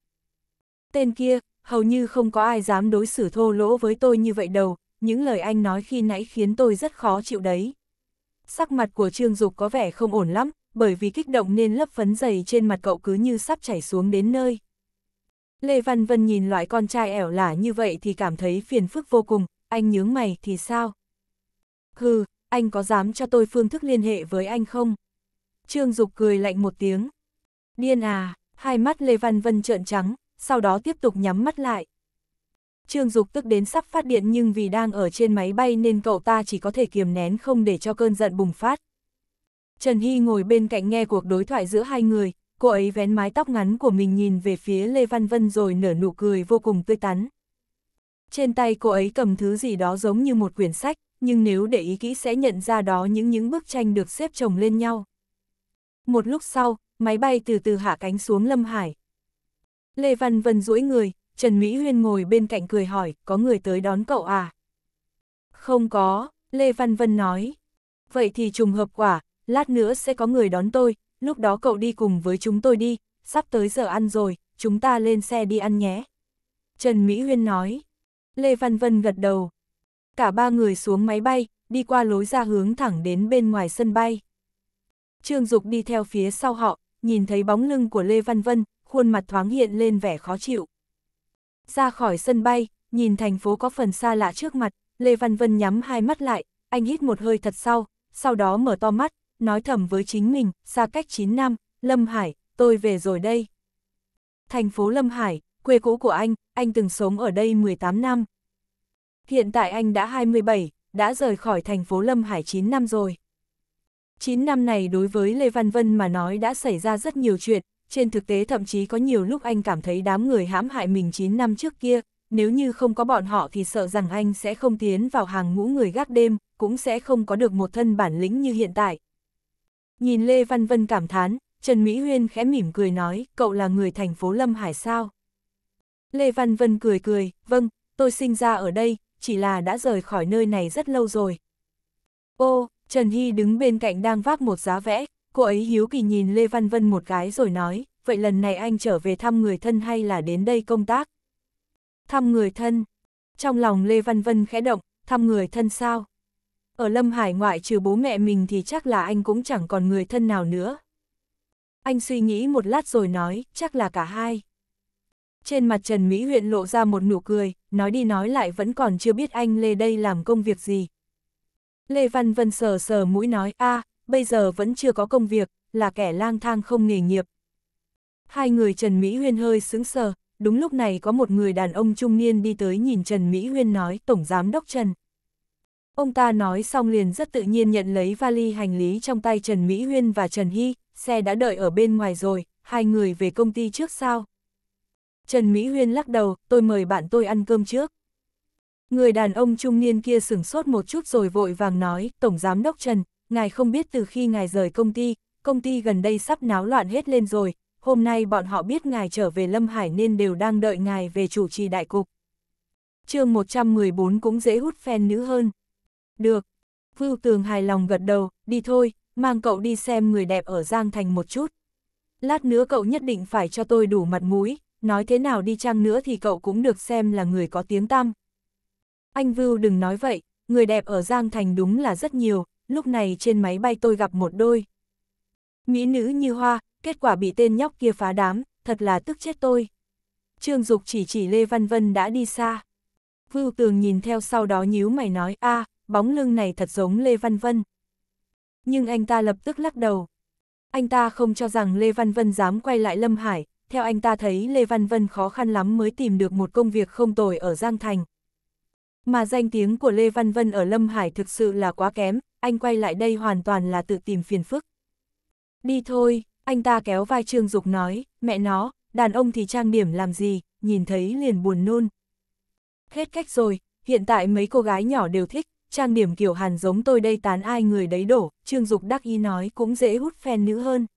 Tên kia, hầu như không có ai dám đối xử thô lỗ với tôi như vậy đâu, những lời anh nói khi nãy khiến tôi rất khó chịu đấy. Sắc mặt của Trương Dục có vẻ không ổn lắm, bởi vì kích động nên lớp phấn dày trên mặt cậu cứ như sắp chảy xuống đến nơi. Lê Văn Vân nhìn loại con trai ẻo lả như vậy thì cảm thấy phiền phức vô cùng, anh nhướng mày thì sao? Hừ, anh có dám cho tôi phương thức liên hệ với anh không? Trương Dục cười lạnh một tiếng. Điên à, hai mắt Lê Văn Vân trợn trắng, sau đó tiếp tục nhắm mắt lại. Trương Dục tức đến sắp phát điện nhưng vì đang ở trên máy bay nên cậu ta chỉ có thể kiềm nén không để cho cơn giận bùng phát. Trần Hy ngồi bên cạnh nghe cuộc đối thoại giữa hai người, cô ấy vén mái tóc ngắn của mình nhìn về phía Lê Văn Vân rồi nở nụ cười vô cùng tươi tắn. Trên tay cô ấy cầm thứ gì đó giống như một quyển sách, nhưng nếu để ý kỹ sẽ nhận ra đó những những bức tranh được xếp chồng lên nhau. Một lúc sau, máy bay từ từ hạ cánh xuống Lâm Hải, Lê Văn Vân duỗi người, Trần Mỹ Huyên ngồi bên cạnh cười hỏi, có người tới đón cậu à? Không có, Lê Văn Vân nói. Vậy thì trùng hợp quả, lát nữa sẽ có người đón tôi, lúc đó cậu đi cùng với chúng tôi đi, sắp tới giờ ăn rồi, chúng ta lên xe đi ăn nhé. Trần Mỹ Huyên nói. Lê Văn Vân gật đầu. Cả ba người xuống máy bay, đi qua lối ra hướng thẳng đến bên ngoài sân bay. Trương Dục đi theo phía sau họ, nhìn thấy bóng lưng của Lê Văn Vân, khuôn mặt thoáng hiện lên vẻ khó chịu. Ra khỏi sân bay, nhìn thành phố có phần xa lạ trước mặt, Lê Văn Vân nhắm hai mắt lại, anh hít một hơi thật sau, sau đó mở to mắt, nói thầm với chính mình, xa cách 9 năm, Lâm Hải, tôi về rồi đây. Thành phố Lâm Hải, quê cũ của anh, anh từng sống ở đây 18 năm. Hiện tại anh đã 27, đã rời khỏi thành phố Lâm Hải 9 năm rồi. 9 năm này đối với Lê Văn Vân mà nói đã xảy ra rất nhiều chuyện, trên thực tế thậm chí có nhiều lúc anh cảm thấy đám người hãm hại mình 9 năm trước kia, nếu như không có bọn họ thì sợ rằng anh sẽ không tiến vào hàng ngũ người gác đêm, cũng sẽ không có được một thân bản lĩnh như hiện tại. Nhìn Lê Văn Vân cảm thán, Trần Mỹ Huyên khẽ mỉm cười nói, cậu là người thành phố Lâm Hải sao? Lê Văn Vân cười cười, vâng, tôi sinh ra ở đây, chỉ là đã rời khỏi nơi này rất lâu rồi. Ô, Trần Hy đứng bên cạnh đang vác một giá vẽ, cô ấy hiếu kỳ nhìn Lê Văn Vân một cái rồi nói, vậy lần này anh trở về thăm người thân hay là đến đây công tác? Thăm người thân. Trong lòng Lê Văn Vân khẽ động, thăm người thân sao? Ở Lâm Hải ngoại trừ bố mẹ mình thì chắc là anh cũng chẳng còn người thân nào nữa. Anh suy nghĩ một lát rồi nói, chắc là cả hai. Trên mặt Trần Mỹ huyện lộ ra một nụ cười, nói đi nói lại vẫn còn chưa biết anh Lê đây làm công việc gì. Lê Văn Vân sờ sờ mũi nói, a à, bây giờ vẫn chưa có công việc, là kẻ lang thang không nghề nghiệp. Hai người Trần Mỹ Huyên hơi sững sờ, đúng lúc này có một người đàn ông trung niên đi tới nhìn Trần Mỹ Huyên nói Tổng Giám Đốc Trần. Ông ta nói xong liền rất tự nhiên nhận lấy vali hành lý trong tay Trần Mỹ Huyên và Trần Hy, xe đã đợi ở bên ngoài rồi, hai người về công ty trước sao? Trần Mỹ Huyên lắc đầu, tôi mời bạn tôi ăn cơm trước. Người đàn ông trung niên kia sửng sốt một chút rồi vội vàng nói, Tổng Giám Đốc Trần, ngài không biết từ khi ngài rời công ty, công ty gần đây sắp náo loạn hết lên rồi, hôm nay bọn họ biết ngài trở về Lâm Hải nên đều đang đợi ngài về chủ trì đại cục. chương 114 cũng dễ hút fan nữ hơn. Được. Vưu Tường hài lòng gật đầu, đi thôi, mang cậu đi xem người đẹp ở Giang Thành một chút. Lát nữa cậu nhất định phải cho tôi đủ mặt mũi, nói thế nào đi chăng nữa thì cậu cũng được xem là người có tiếng tăm. Anh Vưu đừng nói vậy, người đẹp ở Giang Thành đúng là rất nhiều, lúc này trên máy bay tôi gặp một đôi. Mỹ nữ như hoa, kết quả bị tên nhóc kia phá đám, thật là tức chết tôi. Trương Dục chỉ chỉ Lê Văn Vân đã đi xa. Vưu Tường nhìn theo sau đó nhíu mày nói a à, bóng lưng này thật giống Lê Văn Vân. Nhưng anh ta lập tức lắc đầu. Anh ta không cho rằng Lê Văn Vân dám quay lại Lâm Hải, theo anh ta thấy Lê Văn Vân khó khăn lắm mới tìm được một công việc không tồi ở Giang Thành. Mà danh tiếng của Lê Văn Vân ở Lâm Hải thực sự là quá kém, anh quay lại đây hoàn toàn là tự tìm phiền phức. Đi thôi, anh ta kéo vai Trương Dục nói, mẹ nó, đàn ông thì trang điểm làm gì, nhìn thấy liền buồn nôn. Hết cách rồi, hiện tại mấy cô gái nhỏ đều thích, trang điểm kiểu hàn giống tôi đây tán ai người đấy đổ, Trương Dục đắc ý nói cũng dễ hút fan nữ hơn.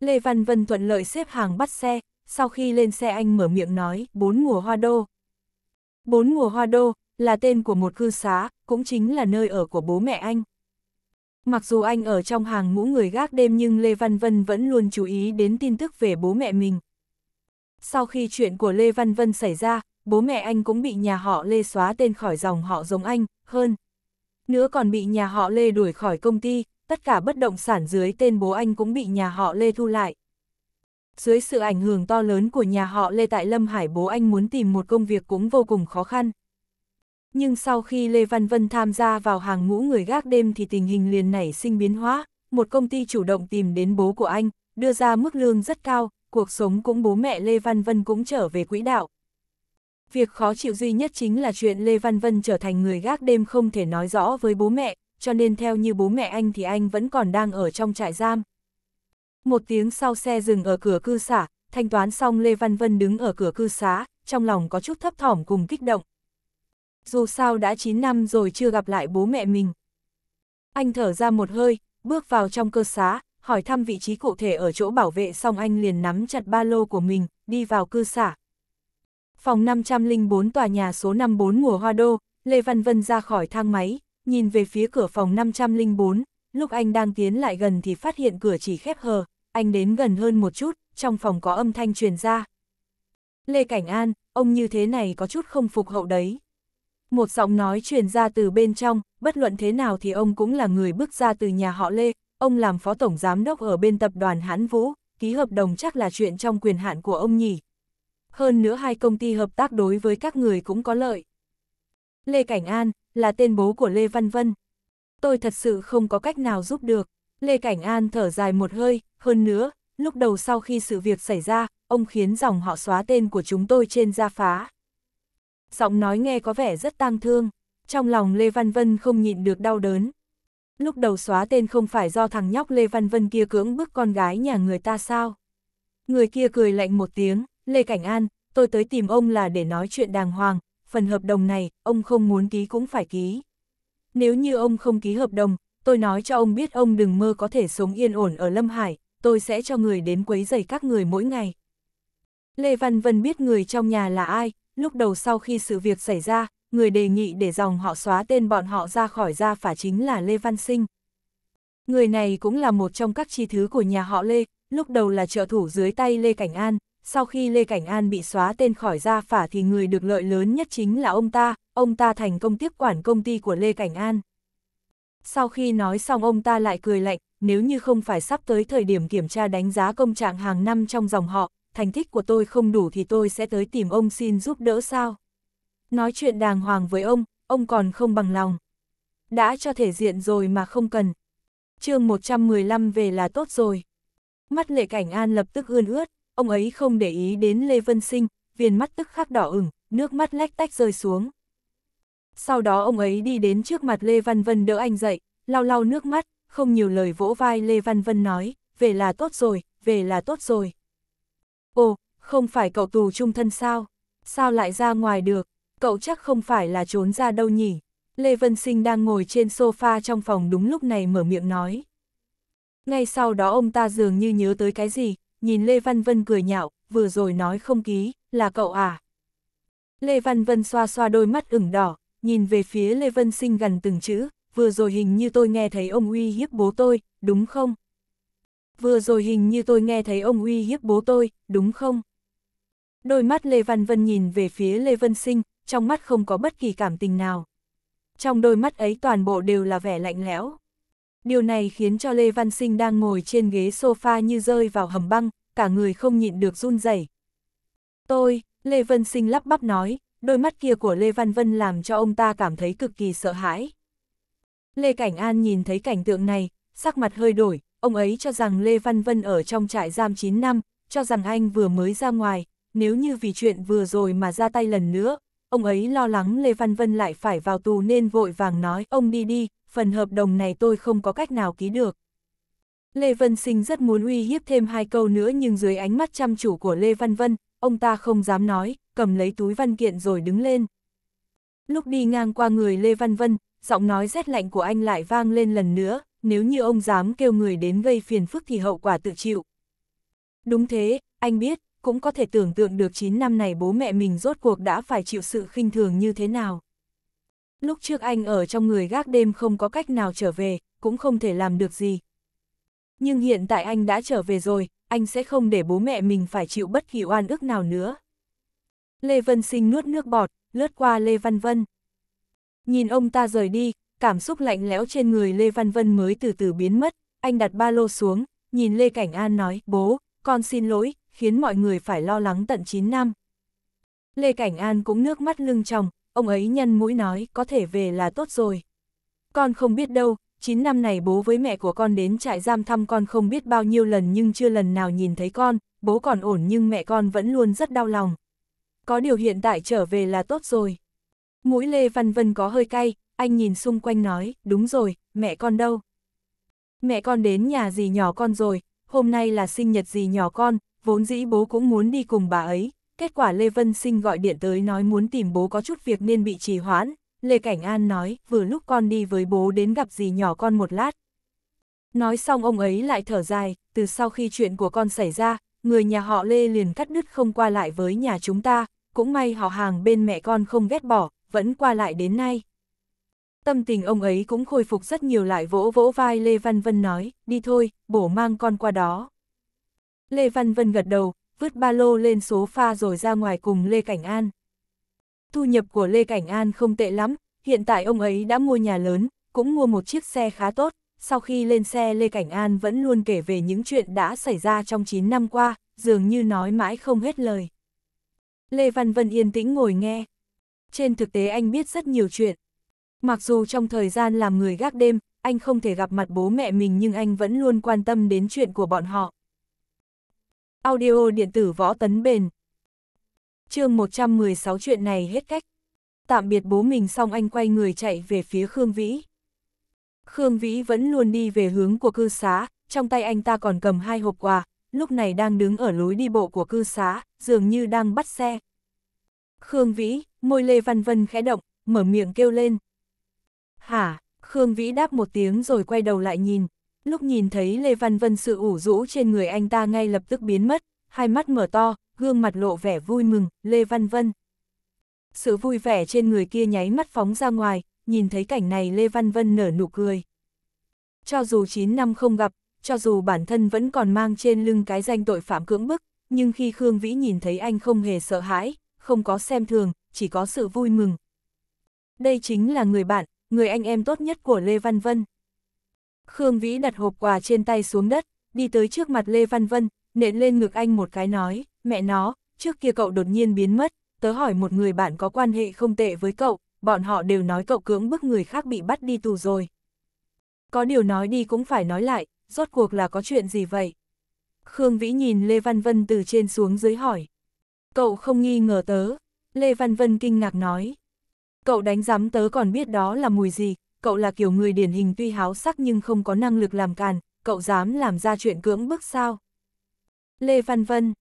Lê Văn Vân thuận lợi xếp hàng bắt xe, sau khi lên xe anh mở miệng nói, bốn mùa hoa đô. Bốn mùa hoa đô, là tên của một cư xá, cũng chính là nơi ở của bố mẹ anh. Mặc dù anh ở trong hàng ngũ người gác đêm nhưng Lê Văn Vân vẫn luôn chú ý đến tin tức về bố mẹ mình. Sau khi chuyện của Lê Văn Vân xảy ra, bố mẹ anh cũng bị nhà họ Lê xóa tên khỏi dòng họ giống anh, hơn. Nữa còn bị nhà họ Lê đuổi khỏi công ty, tất cả bất động sản dưới tên bố anh cũng bị nhà họ Lê thu lại. Dưới sự ảnh hưởng to lớn của nhà họ Lê tại Lâm Hải bố anh muốn tìm một công việc cũng vô cùng khó khăn. Nhưng sau khi Lê Văn Vân tham gia vào hàng ngũ người gác đêm thì tình hình liền nảy sinh biến hóa, một công ty chủ động tìm đến bố của anh, đưa ra mức lương rất cao, cuộc sống cũng bố mẹ Lê Văn Vân cũng trở về quỹ đạo. Việc khó chịu duy nhất chính là chuyện Lê Văn Vân trở thành người gác đêm không thể nói rõ với bố mẹ, cho nên theo như bố mẹ anh thì anh vẫn còn đang ở trong trại giam. Một tiếng sau xe dừng ở cửa cư xả, thanh toán xong Lê Văn Vân đứng ở cửa cư xá, trong lòng có chút thấp thỏm cùng kích động, dù sao đã 9 năm rồi chưa gặp lại bố mẹ mình. Anh thở ra một hơi, bước vào trong cơ xá, hỏi thăm vị trí cụ thể ở chỗ bảo vệ xong anh liền nắm chặt ba lô của mình, đi vào cơ xả. Phòng 504 tòa nhà số 54 mùa hoa đô, Lê Văn Vân ra khỏi thang máy, nhìn về phía cửa phòng 504, lúc anh đang tiến lại gần thì phát hiện cửa chỉ khép hờ, anh đến gần hơn một chút, trong phòng có âm thanh truyền ra. Lê Cảnh An, ông như thế này có chút không phục hậu đấy. Một giọng nói truyền ra từ bên trong, bất luận thế nào thì ông cũng là người bước ra từ nhà họ Lê, ông làm phó tổng giám đốc ở bên tập đoàn Hán Vũ, ký hợp đồng chắc là chuyện trong quyền hạn của ông nhỉ. Hơn nữa hai công ty hợp tác đối với các người cũng có lợi. Lê Cảnh An, là tên bố của Lê Văn Vân. Tôi thật sự không có cách nào giúp được. Lê Cảnh An thở dài một hơi, hơn nữa, lúc đầu sau khi sự việc xảy ra, ông khiến dòng họ xóa tên của chúng tôi trên gia phá giọng nói nghe có vẻ rất tang thương, trong lòng Lê Văn Vân không nhịn được đau đớn. Lúc đầu xóa tên không phải do thằng nhóc Lê Văn Vân kia cưỡng bức con gái nhà người ta sao? Người kia cười lạnh một tiếng, Lê Cảnh An, tôi tới tìm ông là để nói chuyện đàng hoàng, phần hợp đồng này, ông không muốn ký cũng phải ký. Nếu như ông không ký hợp đồng, tôi nói cho ông biết ông đừng mơ có thể sống yên ổn ở Lâm Hải, tôi sẽ cho người đến quấy rầy các người mỗi ngày. Lê Văn Vân biết người trong nhà là ai, lúc đầu sau khi sự việc xảy ra, người đề nghị để dòng họ xóa tên bọn họ ra khỏi gia phả chính là Lê Văn Sinh. Người này cũng là một trong các chi thứ của nhà họ Lê, lúc đầu là trợ thủ dưới tay Lê Cảnh An, sau khi Lê Cảnh An bị xóa tên khỏi gia phả thì người được lợi lớn nhất chính là ông ta, ông ta thành công tiếp quản công ty của Lê Cảnh An. Sau khi nói xong ông ta lại cười lạnh, nếu như không phải sắp tới thời điểm kiểm tra đánh giá công trạng hàng năm trong dòng họ, thành tích của tôi không đủ thì tôi sẽ tới tìm ông xin giúp đỡ sao. Nói chuyện đàng hoàng với ông, ông còn không bằng lòng. Đã cho thể diện rồi mà không cần. chương 115 về là tốt rồi. Mắt lệ cảnh an lập tức ươn ướt, ông ấy không để ý đến Lê Vân Sinh, viền mắt tức khắc đỏ ửng, nước mắt lách tách rơi xuống. Sau đó ông ấy đi đến trước mặt Lê Văn Vân đỡ anh dậy, lau lau nước mắt, không nhiều lời vỗ vai Lê Văn Vân nói, về là tốt rồi, về là tốt rồi. Ồ, không phải cậu tù trung thân sao? Sao lại ra ngoài được? Cậu chắc không phải là trốn ra đâu nhỉ? Lê Vân Sinh đang ngồi trên sofa trong phòng đúng lúc này mở miệng nói. Ngay sau đó ông ta dường như nhớ tới cái gì, nhìn Lê Văn Vân cười nhạo, vừa rồi nói không ký, là cậu à? Lê Văn Vân xoa xoa đôi mắt ửng đỏ, nhìn về phía Lê Vân Sinh gần từng chữ, vừa rồi hình như tôi nghe thấy ông uy hiếp bố tôi, đúng không? vừa rồi hình như tôi nghe thấy ông uy hiếp bố tôi, đúng không? Đôi mắt Lê Văn Vân nhìn về phía Lê Vân Sinh, trong mắt không có bất kỳ cảm tình nào. Trong đôi mắt ấy toàn bộ đều là vẻ lạnh lẽo. Điều này khiến cho Lê Văn Sinh đang ngồi trên ghế sofa như rơi vào hầm băng, cả người không nhịn được run rẩy. Tôi, Lê vân Sinh lắp bắp nói, đôi mắt kia của Lê Văn Vân làm cho ông ta cảm thấy cực kỳ sợ hãi. Lê Cảnh An nhìn thấy cảnh tượng này, sắc mặt hơi đổi, ông ấy cho rằng Lê Văn Vân ở trong trại giam 9 năm, cho rằng anh vừa mới ra ngoài, nếu như vì chuyện vừa rồi mà ra tay lần nữa, ông ấy lo lắng Lê Văn Vân lại phải vào tù nên vội vàng nói ông đi đi, phần hợp đồng này tôi không có cách nào ký được. Lê Văn Sinh rất muốn uy hiếp thêm hai câu nữa nhưng dưới ánh mắt chăm chủ của Lê Văn Vân, ông ta không dám nói, cầm lấy túi văn kiện rồi đứng lên. Lúc đi ngang qua người Lê Văn Vân, giọng nói rét lạnh của anh lại vang lên lần nữa, nếu như ông dám kêu người đến gây phiền phức thì hậu quả tự chịu. Đúng thế, anh biết, cũng có thể tưởng tượng được 9 năm này bố mẹ mình rốt cuộc đã phải chịu sự khinh thường như thế nào. Lúc trước anh ở trong người gác đêm không có cách nào trở về, cũng không thể làm được gì. Nhưng hiện tại anh đã trở về rồi, anh sẽ không để bố mẹ mình phải chịu bất kỳ oan ức nào nữa. Lê Vân Sinh nuốt nước bọt, lướt qua Lê Văn Vân. Nhìn ông ta rời đi, cảm xúc lạnh lẽo trên người Lê Văn Vân mới từ từ biến mất, anh đặt ba lô xuống, nhìn Lê Cảnh An nói, bố, con xin lỗi, khiến mọi người phải lo lắng tận 9 năm. Lê Cảnh An cũng nước mắt lưng tròng, ông ấy nhăn mũi nói, có thể về là tốt rồi. Con không biết đâu, 9 năm này bố với mẹ của con đến trại giam thăm con không biết bao nhiêu lần nhưng chưa lần nào nhìn thấy con, bố còn ổn nhưng mẹ con vẫn luôn rất đau lòng. Có điều hiện tại trở về là tốt rồi. Mũi Lê Văn Vân có hơi cay, anh nhìn xung quanh nói, đúng rồi, mẹ con đâu? Mẹ con đến nhà dì nhỏ con rồi, hôm nay là sinh nhật dì nhỏ con, vốn dĩ bố cũng muốn đi cùng bà ấy. Kết quả Lê Vân Sinh gọi điện tới nói muốn tìm bố có chút việc nên bị trì hoãn. Lê Cảnh An nói, vừa lúc con đi với bố đến gặp dì nhỏ con một lát. Nói xong ông ấy lại thở dài, từ sau khi chuyện của con xảy ra, người nhà họ Lê liền cắt đứt không qua lại với nhà chúng ta, cũng may họ hàng bên mẹ con không ghét bỏ, vẫn qua lại đến nay. Tâm tình ông ấy cũng khôi phục rất nhiều lại vỗ vỗ vai Lê Văn Vân nói, đi thôi, bổ mang con qua đó. Lê Văn Vân gật đầu, vứt ba lô lên số pha rồi ra ngoài cùng Lê Cảnh An. Thu nhập của Lê Cảnh An không tệ lắm, hiện tại ông ấy đã mua nhà lớn, cũng mua một chiếc xe khá tốt. Sau khi lên xe Lê Cảnh An vẫn luôn kể về những chuyện đã xảy ra trong 9 năm qua, dường như nói mãi không hết lời. Lê Văn Vân yên tĩnh ngồi nghe. Trên thực tế anh biết rất nhiều chuyện, Mặc dù trong thời gian làm người gác đêm, anh không thể gặp mặt bố mẹ mình nhưng anh vẫn luôn quan tâm đến chuyện của bọn họ. Audio điện tử võ tấn bền chương 116 chuyện này hết cách. Tạm biệt bố mình xong anh quay người chạy về phía Khương Vĩ. Khương Vĩ vẫn luôn đi về hướng của cư xá, trong tay anh ta còn cầm hai hộp quà, lúc này đang đứng ở lối đi bộ của cư xá, dường như đang bắt xe. Khương Vĩ, môi Lê Văn Vân khẽ động, mở miệng kêu lên, Hả, Khương Vĩ đáp một tiếng rồi quay đầu lại nhìn, lúc nhìn thấy Lê Văn Vân sự ủ rũ trên người anh ta ngay lập tức biến mất, hai mắt mở to, gương mặt lộ vẻ vui mừng, Lê Văn Vân. Sự vui vẻ trên người kia nháy mắt phóng ra ngoài, nhìn thấy cảnh này Lê Văn Vân nở nụ cười. Cho dù 9 năm không gặp, cho dù bản thân vẫn còn mang trên lưng cái danh tội phạm cưỡng bức, nhưng khi Khương Vĩ nhìn thấy anh không hề sợ hãi, không có xem thường, chỉ có sự vui mừng. Đây chính là người bạn, người anh em tốt nhất của Lê Văn Vân. Khương Vĩ đặt hộp quà trên tay xuống đất, đi tới trước mặt Lê Văn Vân, nện lên ngực anh một cái nói, mẹ nó, trước kia cậu đột nhiên biến mất, tớ hỏi một người bạn có quan hệ không tệ với cậu, bọn họ đều nói cậu cưỡng bức người khác bị bắt đi tù rồi. Có điều nói đi cũng phải nói lại, rốt cuộc là có chuyện gì vậy? Khương Vĩ nhìn Lê Văn Vân từ trên xuống dưới hỏi. Cậu không nghi ngờ tớ. Lê Văn Vân kinh ngạc nói, Cậu đánh giám tớ còn biết đó là mùi gì, cậu là kiểu người điển hình tuy háo sắc nhưng không có năng lực làm càn, cậu dám làm ra chuyện cưỡng bức sao? Lê Văn Vân,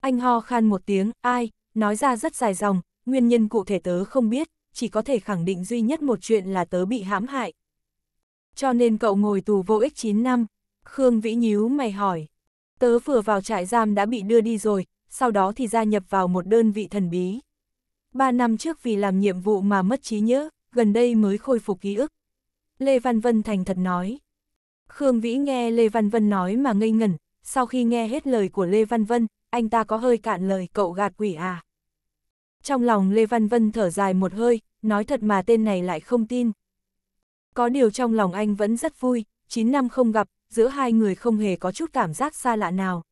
anh ho khan một tiếng, ai, nói ra rất dài dòng, nguyên nhân cụ thể tớ không biết, chỉ có thể khẳng định duy nhất một chuyện là tớ bị hãm hại. Cho nên cậu ngồi tù vô ích 9 năm, Khương Vĩ nhíu mày hỏi. Tớ vừa vào trại giam đã bị đưa đi rồi, sau đó thì gia nhập vào một đơn vị thần bí. 3 năm trước vì làm nhiệm vụ mà mất trí nhớ, gần đây mới khôi phục ký ức. Lê Văn Vân thành thật nói. Khương Vĩ nghe Lê Văn Vân nói mà ngây ngẩn, sau khi nghe hết lời của Lê Văn Vân, anh ta có hơi cạn lời cậu gạt quỷ à. Trong lòng Lê Văn Vân thở dài một hơi, nói thật mà tên này lại không tin. Có điều trong lòng anh vẫn rất vui, 9 năm không gặp, giữa hai người không hề có chút cảm giác xa lạ nào.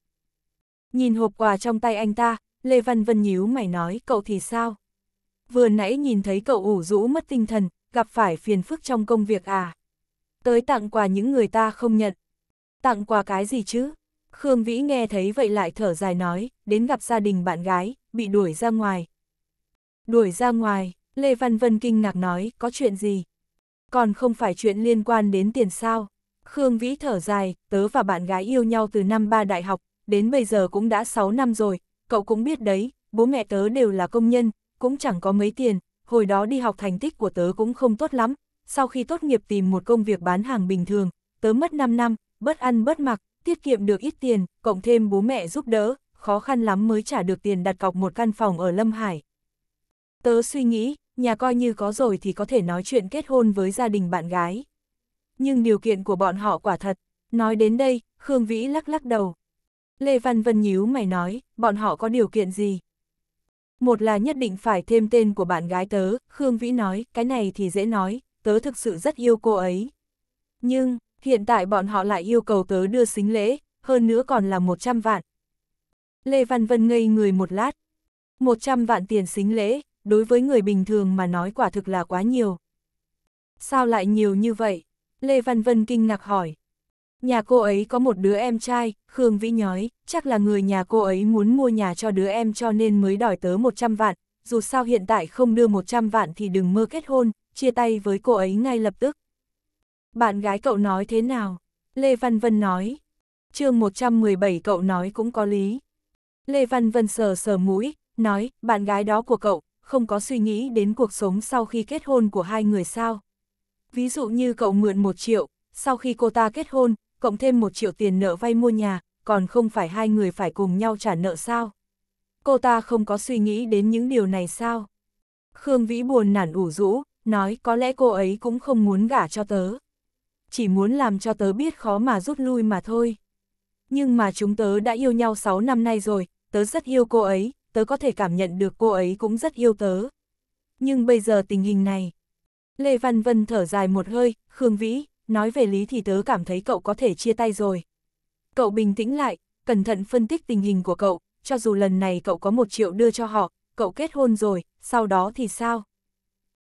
Nhìn hộp quà trong tay anh ta, Lê Văn Vân nhíu mày nói cậu thì sao? vừa nãy nhìn thấy cậu ủ rũ mất tinh thần, gặp phải phiền phức trong công việc à. Tới tặng quà những người ta không nhận. Tặng quà cái gì chứ? Khương Vĩ nghe thấy vậy lại thở dài nói, đến gặp gia đình bạn gái, bị đuổi ra ngoài. Đuổi ra ngoài, Lê Văn Vân kinh ngạc nói, có chuyện gì? Còn không phải chuyện liên quan đến tiền sao? Khương Vĩ thở dài, tớ và bạn gái yêu nhau từ năm ba đại học, đến bây giờ cũng đã 6 năm rồi, cậu cũng biết đấy, bố mẹ tớ đều là công nhân, cũng chẳng có mấy tiền, hồi đó đi học thành tích của tớ cũng không tốt lắm, sau khi tốt nghiệp tìm một công việc bán hàng bình thường, tớ mất 5 năm, bớt ăn bớt mặc, tiết kiệm được ít tiền, cộng thêm bố mẹ giúp đỡ, khó khăn lắm mới trả được tiền đặt cọc một căn phòng ở Lâm Hải. Tớ suy nghĩ, nhà coi như có rồi thì có thể nói chuyện kết hôn với gia đình bạn gái. Nhưng điều kiện của bọn họ quả thật, nói đến đây, Khương Vĩ lắc lắc đầu. Lê Văn Vân nhíu mày nói, bọn họ có điều kiện gì? Một là nhất định phải thêm tên của bạn gái tớ, Khương Vĩ nói, cái này thì dễ nói, tớ thực sự rất yêu cô ấy. Nhưng, hiện tại bọn họ lại yêu cầu tớ đưa xính lễ, hơn nữa còn là 100 vạn. Lê Văn Vân ngây người một lát. 100 vạn tiền xính lễ, đối với người bình thường mà nói quả thực là quá nhiều. Sao lại nhiều như vậy? Lê Văn Vân kinh ngạc hỏi. Nhà cô ấy có một đứa em trai, Khương Vĩ nhói, chắc là người nhà cô ấy muốn mua nhà cho đứa em cho nên mới đòi tớ 100 vạn, dù sao hiện tại không đưa 100 vạn thì đừng mơ kết hôn, chia tay với cô ấy ngay lập tức. Bạn gái cậu nói thế nào? Lê Văn Vân nói. chương 117 cậu nói cũng có lý. Lê Văn Vân sờ sờ mũi, nói, bạn gái đó của cậu, không có suy nghĩ đến cuộc sống sau khi kết hôn của hai người sao. Ví dụ như cậu mượn một triệu, sau khi cô ta kết hôn, cộng thêm một triệu tiền nợ vay mua nhà, còn không phải hai người phải cùng nhau trả nợ sao? Cô ta không có suy nghĩ đến những điều này sao? Khương Vĩ buồn nản ủ rũ, nói có lẽ cô ấy cũng không muốn gả cho tớ. Chỉ muốn làm cho tớ biết khó mà rút lui mà thôi. Nhưng mà chúng tớ đã yêu nhau 6 năm nay rồi, tớ rất yêu cô ấy, tớ có thể cảm nhận được cô ấy cũng rất yêu tớ. Nhưng bây giờ tình hình này... Lê Văn Vân thở dài một hơi, Khương Vĩ, nói về lý thì tớ cảm thấy cậu có thể chia tay rồi. Cậu bình tĩnh lại, cẩn thận phân tích tình hình của cậu, cho dù lần này cậu có một triệu đưa cho họ, cậu kết hôn rồi, sau đó thì sao?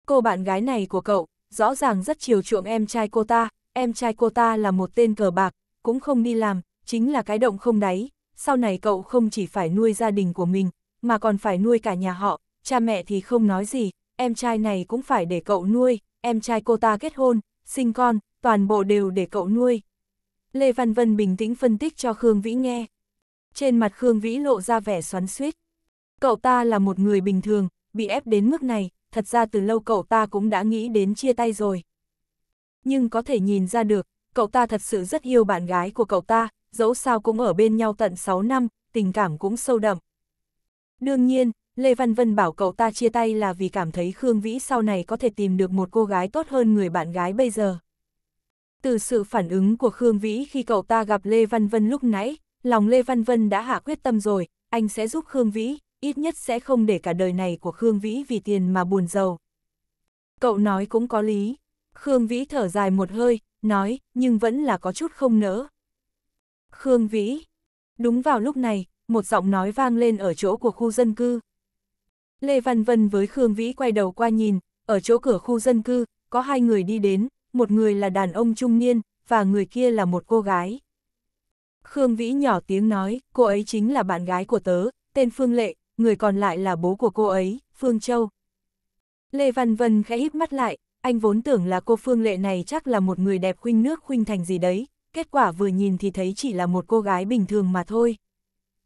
Cô bạn gái này của cậu, rõ ràng rất chiều chuộng em trai cô ta, em trai cô ta là một tên cờ bạc, cũng không đi làm, chính là cái động không đáy, sau này cậu không chỉ phải nuôi gia đình của mình, mà còn phải nuôi cả nhà họ, cha mẹ thì không nói gì, em trai này cũng phải để cậu nuôi, em trai cô ta kết hôn, sinh con, toàn bộ đều để cậu nuôi. Lê Văn Vân bình tĩnh phân tích cho Khương Vĩ nghe. Trên mặt Khương Vĩ lộ ra vẻ xoắn suýt. Cậu ta là một người bình thường, bị ép đến mức này, thật ra từ lâu cậu ta cũng đã nghĩ đến chia tay rồi. Nhưng có thể nhìn ra được, cậu ta thật sự rất yêu bạn gái của cậu ta, dẫu sao cũng ở bên nhau tận 6 năm, tình cảm cũng sâu đậm. Đương nhiên, Lê Văn Vân bảo cậu ta chia tay là vì cảm thấy Khương Vĩ sau này có thể tìm được một cô gái tốt hơn người bạn gái bây giờ từ sự phản ứng của Khương Vĩ khi cậu ta gặp Lê Văn Vân lúc nãy, lòng Lê Văn Vân đã hạ quyết tâm rồi, anh sẽ giúp Khương Vĩ, ít nhất sẽ không để cả đời này của Khương Vĩ vì tiền mà buồn giàu. Cậu nói cũng có lý. Khương Vĩ thở dài một hơi, nói, nhưng vẫn là có chút không nỡ. Khương Vĩ. Đúng vào lúc này, một giọng nói vang lên ở chỗ của khu dân cư. Lê Văn Vân với Khương Vĩ quay đầu qua nhìn, ở chỗ cửa khu dân cư, có hai người đi đến, một người là đàn ông trung niên, và người kia là một cô gái. Khương Vĩ nhỏ tiếng nói, cô ấy chính là bạn gái của tớ, tên Phương Lệ, người còn lại là bố của cô ấy, Phương Châu. Lê Văn Vân khẽ híp mắt lại, anh vốn tưởng là cô Phương Lệ này chắc là một người đẹp khuynh nước khuynh thành gì đấy, kết quả vừa nhìn thì thấy chỉ là một cô gái bình thường mà thôi.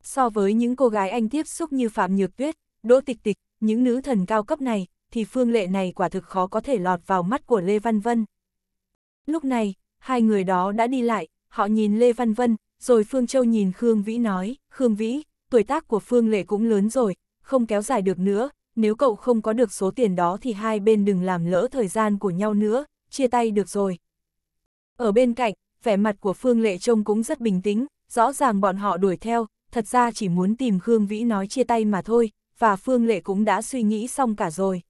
So với những cô gái anh tiếp xúc như Phạm Nhược Tuyết, Đỗ Tịch Tịch, những nữ thần cao cấp này, thì Phương Lệ này quả thực khó có thể lọt vào mắt của Lê Văn Vân. Lúc này, hai người đó đã đi lại, họ nhìn Lê Văn Vân, rồi Phương Châu nhìn Khương Vĩ nói, Khương Vĩ, tuổi tác của Phương Lệ cũng lớn rồi, không kéo dài được nữa, nếu cậu không có được số tiền đó thì hai bên đừng làm lỡ thời gian của nhau nữa, chia tay được rồi. Ở bên cạnh, vẻ mặt của Phương Lệ trông cũng rất bình tĩnh, rõ ràng bọn họ đuổi theo, thật ra chỉ muốn tìm Khương Vĩ nói chia tay mà thôi, và Phương Lệ cũng đã suy nghĩ xong cả rồi.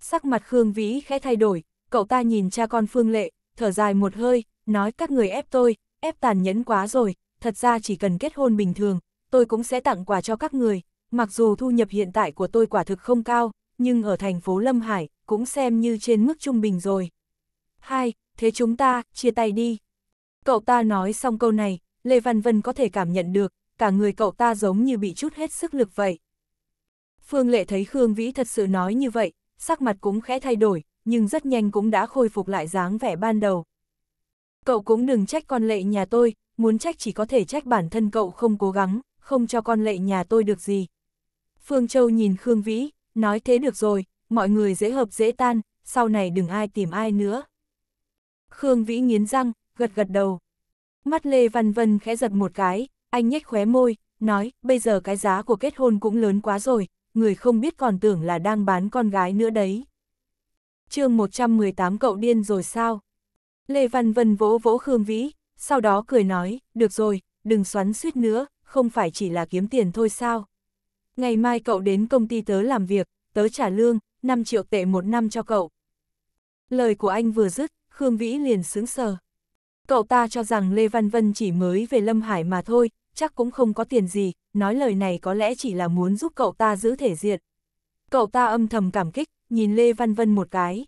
Sắc mặt Khương Vĩ khẽ thay đổi, cậu ta nhìn cha con Phương Lệ, thở dài một hơi, nói các người ép tôi, ép tàn nhẫn quá rồi, thật ra chỉ cần kết hôn bình thường, tôi cũng sẽ tặng quà cho các người, mặc dù thu nhập hiện tại của tôi quả thực không cao, nhưng ở thành phố Lâm Hải, cũng xem như trên mức trung bình rồi. Hai, thế chúng ta, chia tay đi. Cậu ta nói xong câu này, Lê Văn Vân có thể cảm nhận được, cả người cậu ta giống như bị chút hết sức lực vậy. Phương Lệ thấy Khương Vĩ thật sự nói như vậy, sắc mặt cũng khẽ thay đổi, nhưng rất nhanh cũng đã khôi phục lại dáng vẻ ban đầu. Cậu cũng đừng trách con lệ nhà tôi, muốn trách chỉ có thể trách bản thân cậu không cố gắng, không cho con lệ nhà tôi được gì. Phương Châu nhìn Khương Vĩ, nói thế được rồi, mọi người dễ hợp dễ tan, sau này đừng ai tìm ai nữa. Khương Vĩ nghiến răng, gật gật đầu. Mắt Lê Văn Vân khẽ giật một cái, anh nhếch khóe môi, nói, bây giờ cái giá của kết hôn cũng lớn quá rồi, người không biết còn tưởng là đang bán con gái nữa đấy chương 118 cậu điên rồi sao? Lê Văn Vân vỗ vỗ Khương Vĩ, sau đó cười nói, được rồi, đừng xoắn suýt nữa, không phải chỉ là kiếm tiền thôi sao? Ngày mai cậu đến công ty tớ làm việc, tớ trả lương, 5 triệu tệ một năm cho cậu. Lời của anh vừa dứt, Khương Vĩ liền sướng sờ. Cậu ta cho rằng Lê Văn Vân chỉ mới về Lâm Hải mà thôi, chắc cũng không có tiền gì, nói lời này có lẽ chỉ là muốn giúp cậu ta giữ thể diện. Cậu ta âm thầm cảm kích, nhìn Lê Văn Vân một cái.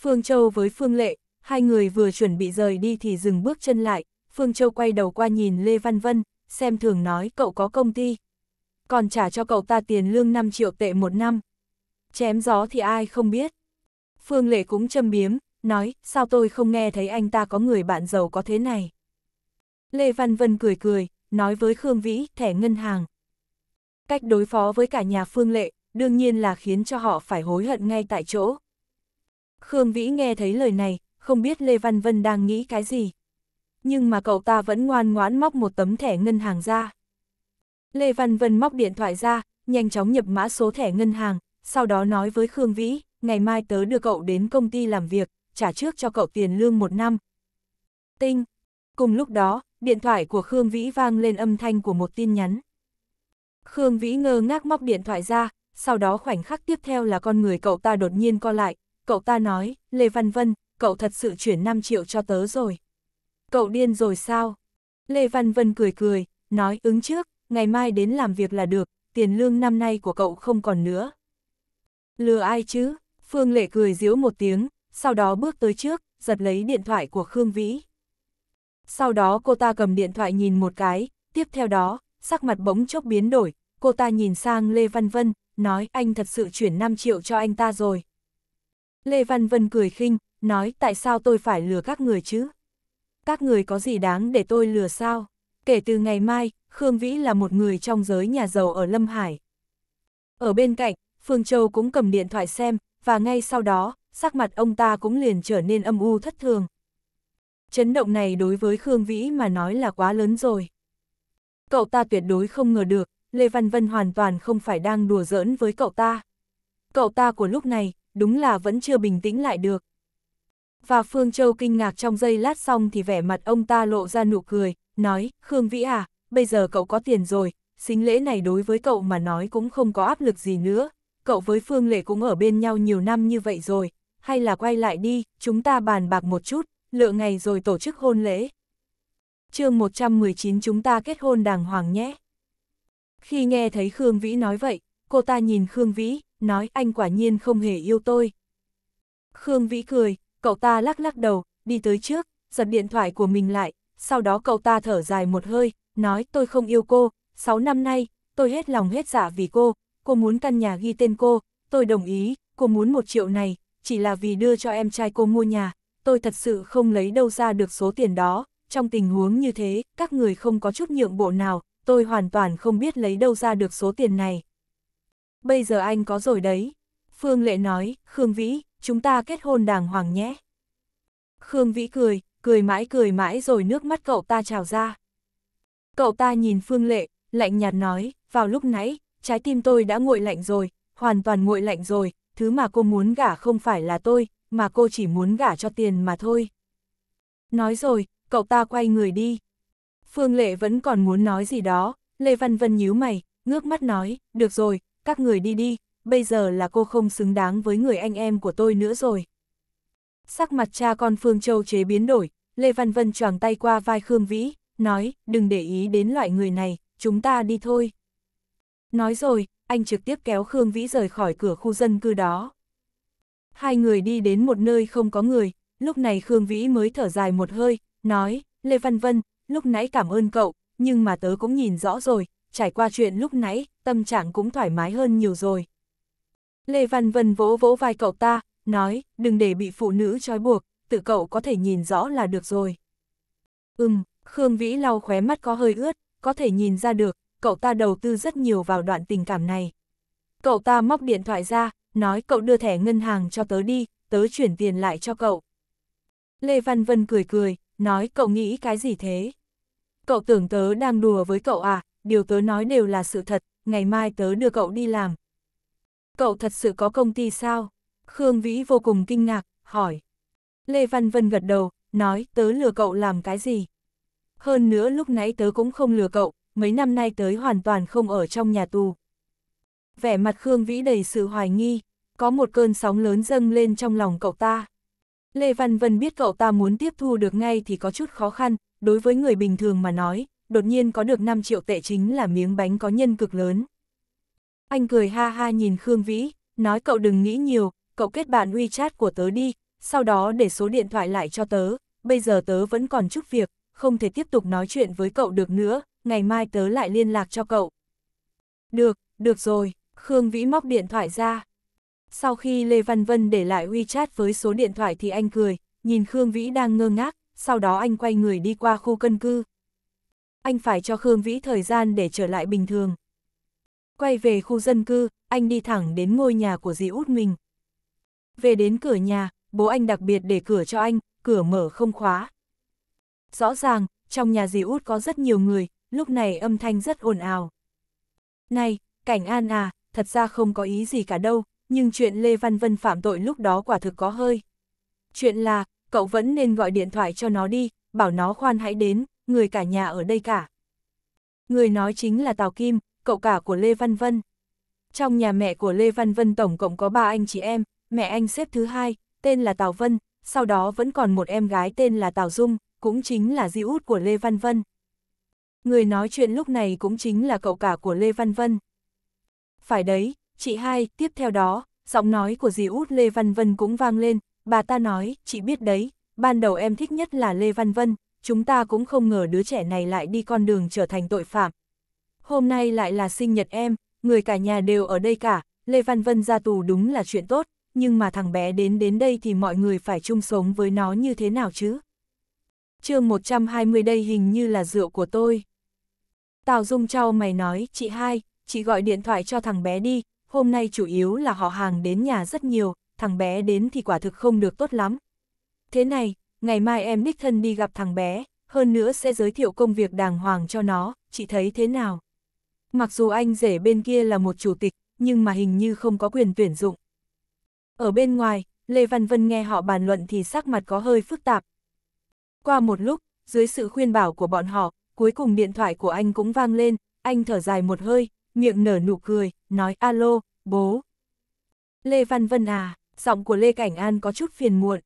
Phương Châu với Phương Lệ, hai người vừa chuẩn bị rời đi thì dừng bước chân lại, Phương Châu quay đầu qua nhìn Lê Văn Vân, xem thường nói cậu có công ty. Còn trả cho cậu ta tiền lương 5 triệu tệ một năm. Chém gió thì ai không biết. Phương Lệ cũng châm biếm, nói, sao tôi không nghe thấy anh ta có người bạn giàu có thế này. Lê Văn Vân cười cười, nói với Khương Vĩ, thẻ ngân hàng. Cách đối phó với cả nhà Phương Lệ, đương nhiên là khiến cho họ phải hối hận ngay tại chỗ. Khương Vĩ nghe thấy lời này, không biết Lê Văn Vân đang nghĩ cái gì. Nhưng mà cậu ta vẫn ngoan ngoãn móc một tấm thẻ ngân hàng ra. Lê Văn Vân móc điện thoại ra, nhanh chóng nhập mã số thẻ ngân hàng, sau đó nói với Khương Vĩ, ngày mai tớ đưa cậu đến công ty làm việc, trả trước cho cậu tiền lương một năm. Tinh! Cùng lúc đó, điện thoại của Khương Vĩ vang lên âm thanh của một tin nhắn. Khương Vĩ ngơ ngác móc điện thoại ra, sau đó khoảnh khắc tiếp theo là con người cậu ta đột nhiên co lại, cậu ta nói, Lê Văn Vân, cậu thật sự chuyển 5 triệu cho tớ rồi. Cậu điên rồi sao? Lê Văn Vân cười cười, nói ứng trước, ngày mai đến làm việc là được, tiền lương năm nay của cậu không còn nữa. Lừa ai chứ? Phương Lệ cười giễu một tiếng, sau đó bước tới trước, giật lấy điện thoại của Khương Vĩ. Sau đó cô ta cầm điện thoại nhìn một cái, tiếp theo đó, sắc mặt bỗng chốc biến đổi, cô ta nhìn sang Lê Văn Vân, nói anh thật sự chuyển 5 triệu cho anh ta rồi. Lê Văn Vân cười khinh, nói tại sao tôi phải lừa các người chứ? Các người có gì đáng để tôi lừa sao? Kể từ ngày mai, Khương Vĩ là một người trong giới nhà giàu ở Lâm Hải. Ở bên cạnh, Phương Châu cũng cầm điện thoại xem, và ngay sau đó, sắc mặt ông ta cũng liền trở nên âm u thất thường. Chấn động này đối với Khương Vĩ mà nói là quá lớn rồi. Cậu ta tuyệt đối không ngờ được, Lê Văn Vân hoàn toàn không phải đang đùa giỡn với cậu ta. Cậu ta của lúc này, đúng là vẫn chưa bình tĩnh lại được. Và Phương Châu kinh ngạc trong giây lát xong thì vẻ mặt ông ta lộ ra nụ cười, nói, Khương Vĩ à, bây giờ cậu có tiền rồi, xính lễ này đối với cậu mà nói cũng không có áp lực gì nữa, cậu với Phương Lệ cũng ở bên nhau nhiều năm như vậy rồi, hay là quay lại đi, chúng ta bàn bạc một chút, lựa ngày rồi tổ chức hôn lễ. chương 119 chúng ta kết hôn đàng hoàng nhé. Khi nghe thấy Khương Vĩ nói vậy, cô ta nhìn Khương Vĩ, nói anh quả nhiên không hề yêu tôi. Khương Vĩ cười, cậu ta lắc lắc đầu, đi tới trước, giật điện thoại của mình lại, sau đó cậu ta thở dài một hơi, nói tôi không yêu cô, 6 năm nay, tôi hết lòng hết dạ vì cô, cô muốn căn nhà ghi tên cô, tôi đồng ý, cô muốn một triệu này, chỉ là vì đưa cho em trai cô mua nhà, tôi thật sự không lấy đâu ra được số tiền đó, trong tình huống như thế, các người không có chút nhượng bộ nào, tôi hoàn toàn không biết lấy đâu ra được số tiền này. Bây giờ anh có rồi đấy. Phương Lệ nói, Khương Vĩ, chúng ta kết hôn đàng hoàng nhé. Khương Vĩ cười, cười mãi cười mãi rồi nước mắt cậu ta trào ra. Cậu ta nhìn Phương Lệ, lạnh nhạt nói, vào lúc nãy, trái tim tôi đã nguội lạnh rồi, hoàn toàn nguội lạnh rồi, thứ mà cô muốn gả không phải là tôi, mà cô chỉ muốn gả cho tiền mà thôi. Nói rồi, cậu ta quay người đi. Phương Lệ vẫn còn muốn nói gì đó, Lê Văn Vân nhíu mày, ngước mắt nói, được rồi, các người đi đi, bây giờ là cô không xứng đáng với người anh em của tôi nữa rồi. Sắc mặt cha con Phương Châu chế biến đổi, Lê Văn Vân choàng tay qua vai Khương Vĩ, nói, đừng để ý đến loại người này, chúng ta đi thôi. Nói rồi, anh trực tiếp kéo Khương Vĩ rời khỏi cửa khu dân cư đó. Hai người đi đến một nơi không có người, lúc này Khương Vĩ mới thở dài một hơi, nói, Lê Văn Vân, lúc nãy cảm ơn cậu, nhưng mà tớ cũng nhìn rõ rồi, trải qua chuyện lúc nãy, tâm trạng cũng thoải mái hơn nhiều rồi. Lê Văn Vân vỗ vỗ vai cậu ta, nói, đừng để bị phụ nữ trói buộc, tự cậu có thể nhìn rõ là được rồi. Ừm, Khương Vĩ lau khóe mắt có hơi ướt, có thể nhìn ra được, cậu ta đầu tư rất nhiều vào đoạn tình cảm này. Cậu ta móc điện thoại ra, nói cậu đưa thẻ ngân hàng cho tớ đi, tớ chuyển tiền lại cho cậu. Lê Văn Vân cười cười, nói cậu nghĩ cái gì thế? cậu tưởng tớ đang đùa với cậu à, điều tớ nói đều là sự thật, ngày mai tớ đưa cậu đi làm. Cậu thật sự có công ty sao? Khương Vĩ vô cùng kinh ngạc, hỏi. Lê Văn Vân gật đầu, nói tớ lừa cậu làm cái gì? Hơn nữa lúc nãy tớ cũng không lừa cậu, mấy năm nay tớ hoàn toàn không ở trong nhà tù. Vẻ mặt Khương Vĩ đầy sự hoài nghi, có một cơn sóng lớn dâng lên trong lòng cậu ta. Lê Văn Vân biết cậu ta muốn tiếp thu được ngay thì có chút khó khăn, đối với người bình thường mà nói, đột nhiên có được 5 triệu tệ chính là miếng bánh có nhân cực lớn. Anh cười ha ha nhìn Khương Vĩ, nói cậu đừng nghĩ nhiều, cậu kết bạn WeChat của tớ đi, sau đó để số điện thoại lại cho tớ, bây giờ tớ vẫn còn chút việc, không thể tiếp tục nói chuyện với cậu được nữa, ngày mai tớ lại liên lạc cho cậu. Được, được rồi, Khương Vĩ móc điện thoại ra. Sau khi Lê Văn Vân để lại WeChat với số điện thoại thì anh cười, nhìn Khương Vĩ đang ngơ ngác, sau đó anh quay người đi qua khu cân cư. Anh phải cho Khương Vĩ thời gian để trở lại bình thường. Quay về khu dân cư, anh đi thẳng đến ngôi nhà của dì út mình. Về đến cửa nhà, bố anh đặc biệt để cửa cho anh, cửa mở không khóa. Rõ ràng, trong nhà dì út có rất nhiều người, lúc này âm thanh rất ồn ào. Này, cảnh an à, thật ra không có ý gì cả đâu, nhưng chuyện Lê Văn Vân phạm tội lúc đó quả thực có hơi. Chuyện là, cậu vẫn nên gọi điện thoại cho nó đi, bảo nó khoan hãy đến, người cả nhà ở đây cả. Người nói chính là Tào Kim, cậu cả của Lê Văn Vân. Trong nhà mẹ của Lê Văn Vân tổng cộng có ba anh chị em, mẹ anh xếp thứ hai, tên là Tào Vân, sau đó vẫn còn một em gái tên là Tào Dung, cũng chính là di út của Lê Văn Vân. Người nói chuyện lúc này cũng chính là cậu cả của Lê Văn Vân. Phải đấy, chị hai, tiếp theo đó, giọng nói của dì út Lê Văn Vân cũng vang lên, bà ta nói, chị biết đấy, ban đầu em thích nhất là Lê Văn Vân, chúng ta cũng không ngờ đứa trẻ này lại đi con đường trở thành tội phạm. Hôm nay lại là sinh nhật em, người cả nhà đều ở đây cả, Lê Văn Vân ra tù đúng là chuyện tốt, nhưng mà thằng bé đến đến đây thì mọi người phải chung sống với nó như thế nào chứ? chương 120 đây hình như là rượu của tôi. Tào Dung trao mày nói, chị hai, chị gọi điện thoại cho thằng bé đi, hôm nay chủ yếu là họ hàng đến nhà rất nhiều, thằng bé đến thì quả thực không được tốt lắm. Thế này, ngày mai em đích thân đi gặp thằng bé, hơn nữa sẽ giới thiệu công việc đàng hoàng cho nó, chị thấy thế nào? Mặc dù anh rể bên kia là một chủ tịch, nhưng mà hình như không có quyền tuyển dụng. Ở bên ngoài, Lê Văn Vân nghe họ bàn luận thì sắc mặt có hơi phức tạp. Qua một lúc, dưới sự khuyên bảo của bọn họ, cuối cùng điện thoại của anh cũng vang lên, anh thở dài một hơi, miệng nở nụ cười, nói alo, bố. Lê Văn Vân à, giọng của Lê Cảnh An có chút phiền muộn.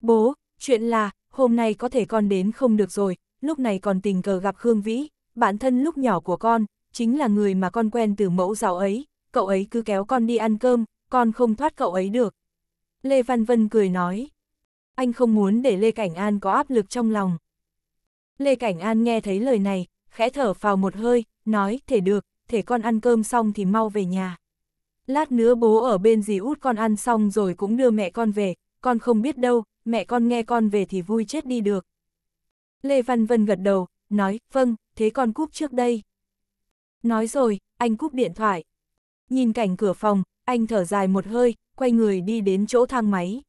Bố, chuyện là, hôm nay có thể con đến không được rồi, lúc này còn tình cờ gặp Khương Vĩ, bản thân lúc nhỏ của con, chính là người mà con quen từ mẫu giáo ấy, cậu ấy cứ kéo con đi ăn cơm, con không thoát cậu ấy được. Lê Văn Vân cười nói, anh không muốn để Lê Cảnh An có áp lực trong lòng. Lê Cảnh An nghe thấy lời này, khẽ thở vào một hơi, nói, thể được, thể con ăn cơm xong thì mau về nhà lát nữa bố ở bên dì út con ăn xong rồi cũng đưa mẹ con về, con không biết đâu, mẹ con nghe con về thì vui chết đi được. Lê Văn Vân gật đầu, nói, vâng, thế con cúp trước đây. Nói rồi, anh cúp điện thoại. Nhìn cảnh cửa phòng, anh thở dài một hơi, quay người đi đến chỗ thang máy.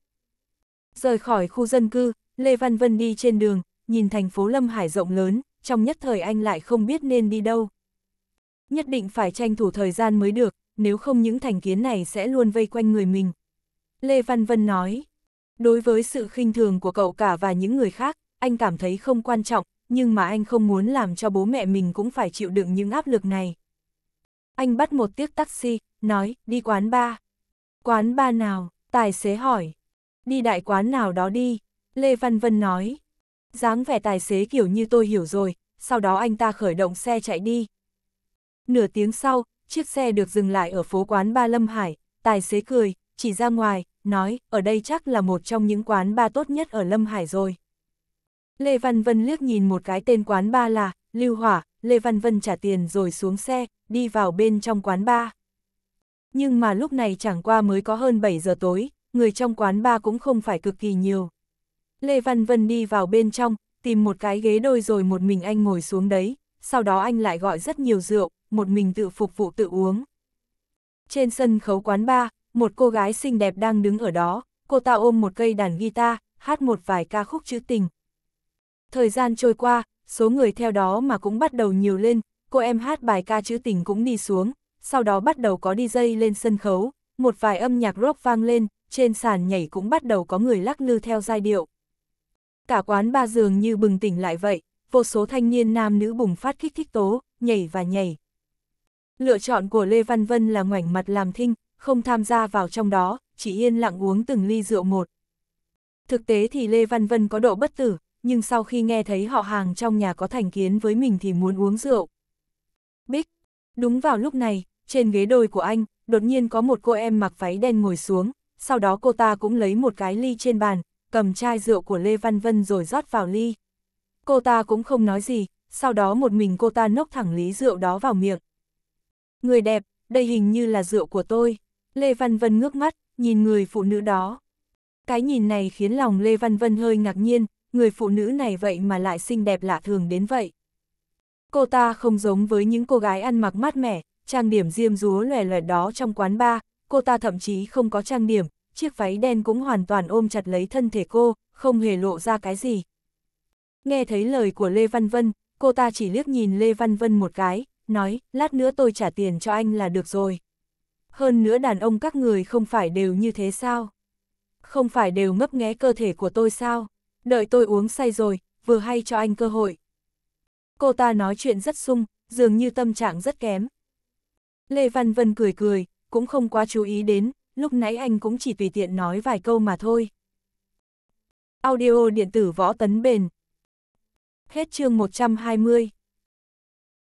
Rời khỏi khu dân cư, Lê Văn Vân đi trên đường, nhìn thành phố Lâm Hải rộng lớn, trong nhất thời anh lại không biết nên đi đâu. Nhất định phải tranh thủ thời gian mới được, nếu không những thành kiến này sẽ luôn vây quanh người mình. Lê Văn Vân nói, đối với sự khinh thường của cậu cả và những người khác, anh cảm thấy không quan trọng, nhưng mà anh không muốn làm cho bố mẹ mình cũng phải chịu đựng những áp lực này. Anh bắt một tiếc taxi, nói, đi quán ba. Quán ba nào? Tài xế hỏi. Đi đại quán nào đó đi, Lê Văn Vân nói. dáng vẻ tài xế kiểu như tôi hiểu rồi, sau đó anh ta khởi động xe chạy đi. Nửa tiếng sau, chiếc xe được dừng lại ở phố quán Ba Lâm Hải, tài xế cười, chỉ ra ngoài, nói, ở đây chắc là một trong những quán ba tốt nhất ở Lâm Hải rồi. Lê Văn Vân liếc nhìn một cái tên quán ba là, Lưu Hỏa, Lê Văn Vân trả tiền rồi xuống xe, đi vào bên trong quán ba. Nhưng mà lúc này chẳng qua mới có hơn 7 giờ tối, người trong quán ba cũng không phải cực kỳ nhiều. Lê Văn Vân đi vào bên trong, tìm một cái ghế đôi rồi một mình anh ngồi xuống đấy, sau đó anh lại gọi rất nhiều rượu, một mình tự phục vụ tự uống. Trên sân khấu quán ba, một cô gái xinh đẹp đang đứng ở đó, cô ta ôm một cây đàn guitar, hát một vài ca khúc trữ tình. Thời gian trôi qua, số người theo đó mà cũng bắt đầu nhiều lên, cô em hát bài ca trữ tình cũng đi xuống, sau đó bắt đầu có DJ lên sân khấu, một vài âm nhạc rock vang lên, trên sàn nhảy cũng bắt đầu có người lắc lư theo giai điệu. Cả quán ba giường như bừng tỉnh lại vậy, vô số thanh niên nam nữ bùng phát kích thích tố, nhảy và nhảy. Lựa chọn của Lê Văn Vân là ngoảnh mặt làm thinh, không tham gia vào trong đó, chỉ yên lặng uống từng ly rượu một. Thực tế thì Lê Văn Vân có độ bất tử, nhưng sau khi nghe thấy họ hàng trong nhà có thành kiến với mình thì muốn uống rượu. Bích! Đúng vào lúc này, trên ghế đôi của anh, đột nhiên có một cô em mặc váy đen ngồi xuống, sau đó cô ta cũng lấy một cái ly trên bàn, cầm chai rượu của Lê Văn Vân rồi rót vào ly. Cô ta cũng không nói gì, sau đó một mình cô ta nốc thẳng lý rượu đó vào miệng. Người đẹp, đây hình như là rượu của tôi. Lê Văn Vân ngước mắt, nhìn người phụ nữ đó. Cái nhìn này khiến lòng Lê Văn Vân hơi ngạc nhiên, người phụ nữ này vậy mà lại xinh đẹp lạ thường đến vậy. Cô ta không giống với những cô gái ăn mặc mát mẻ, trang điểm diêm rúa lòe lòe đó trong quán bar, cô ta thậm chí không có trang điểm, chiếc váy đen cũng hoàn toàn ôm chặt lấy thân thể cô, không hề lộ ra cái gì. Nghe thấy lời của Lê Văn Vân, cô ta chỉ liếc nhìn Lê Văn Vân một cái, nói, lát nữa tôi trả tiền cho anh là được rồi. Hơn nữa đàn ông các người không phải đều như thế sao? Không phải đều ngấp nghé cơ thể của tôi sao? Đợi tôi uống say rồi, vừa hay cho anh cơ hội. Cô ta nói chuyện rất sung, dường như tâm trạng rất kém. Lê Văn Vân cười cười, cũng không quá chú ý đến, lúc nãy anh cũng chỉ tùy tiện nói vài câu mà thôi. Audio điện tử võ tấn bền. Hết chương 120.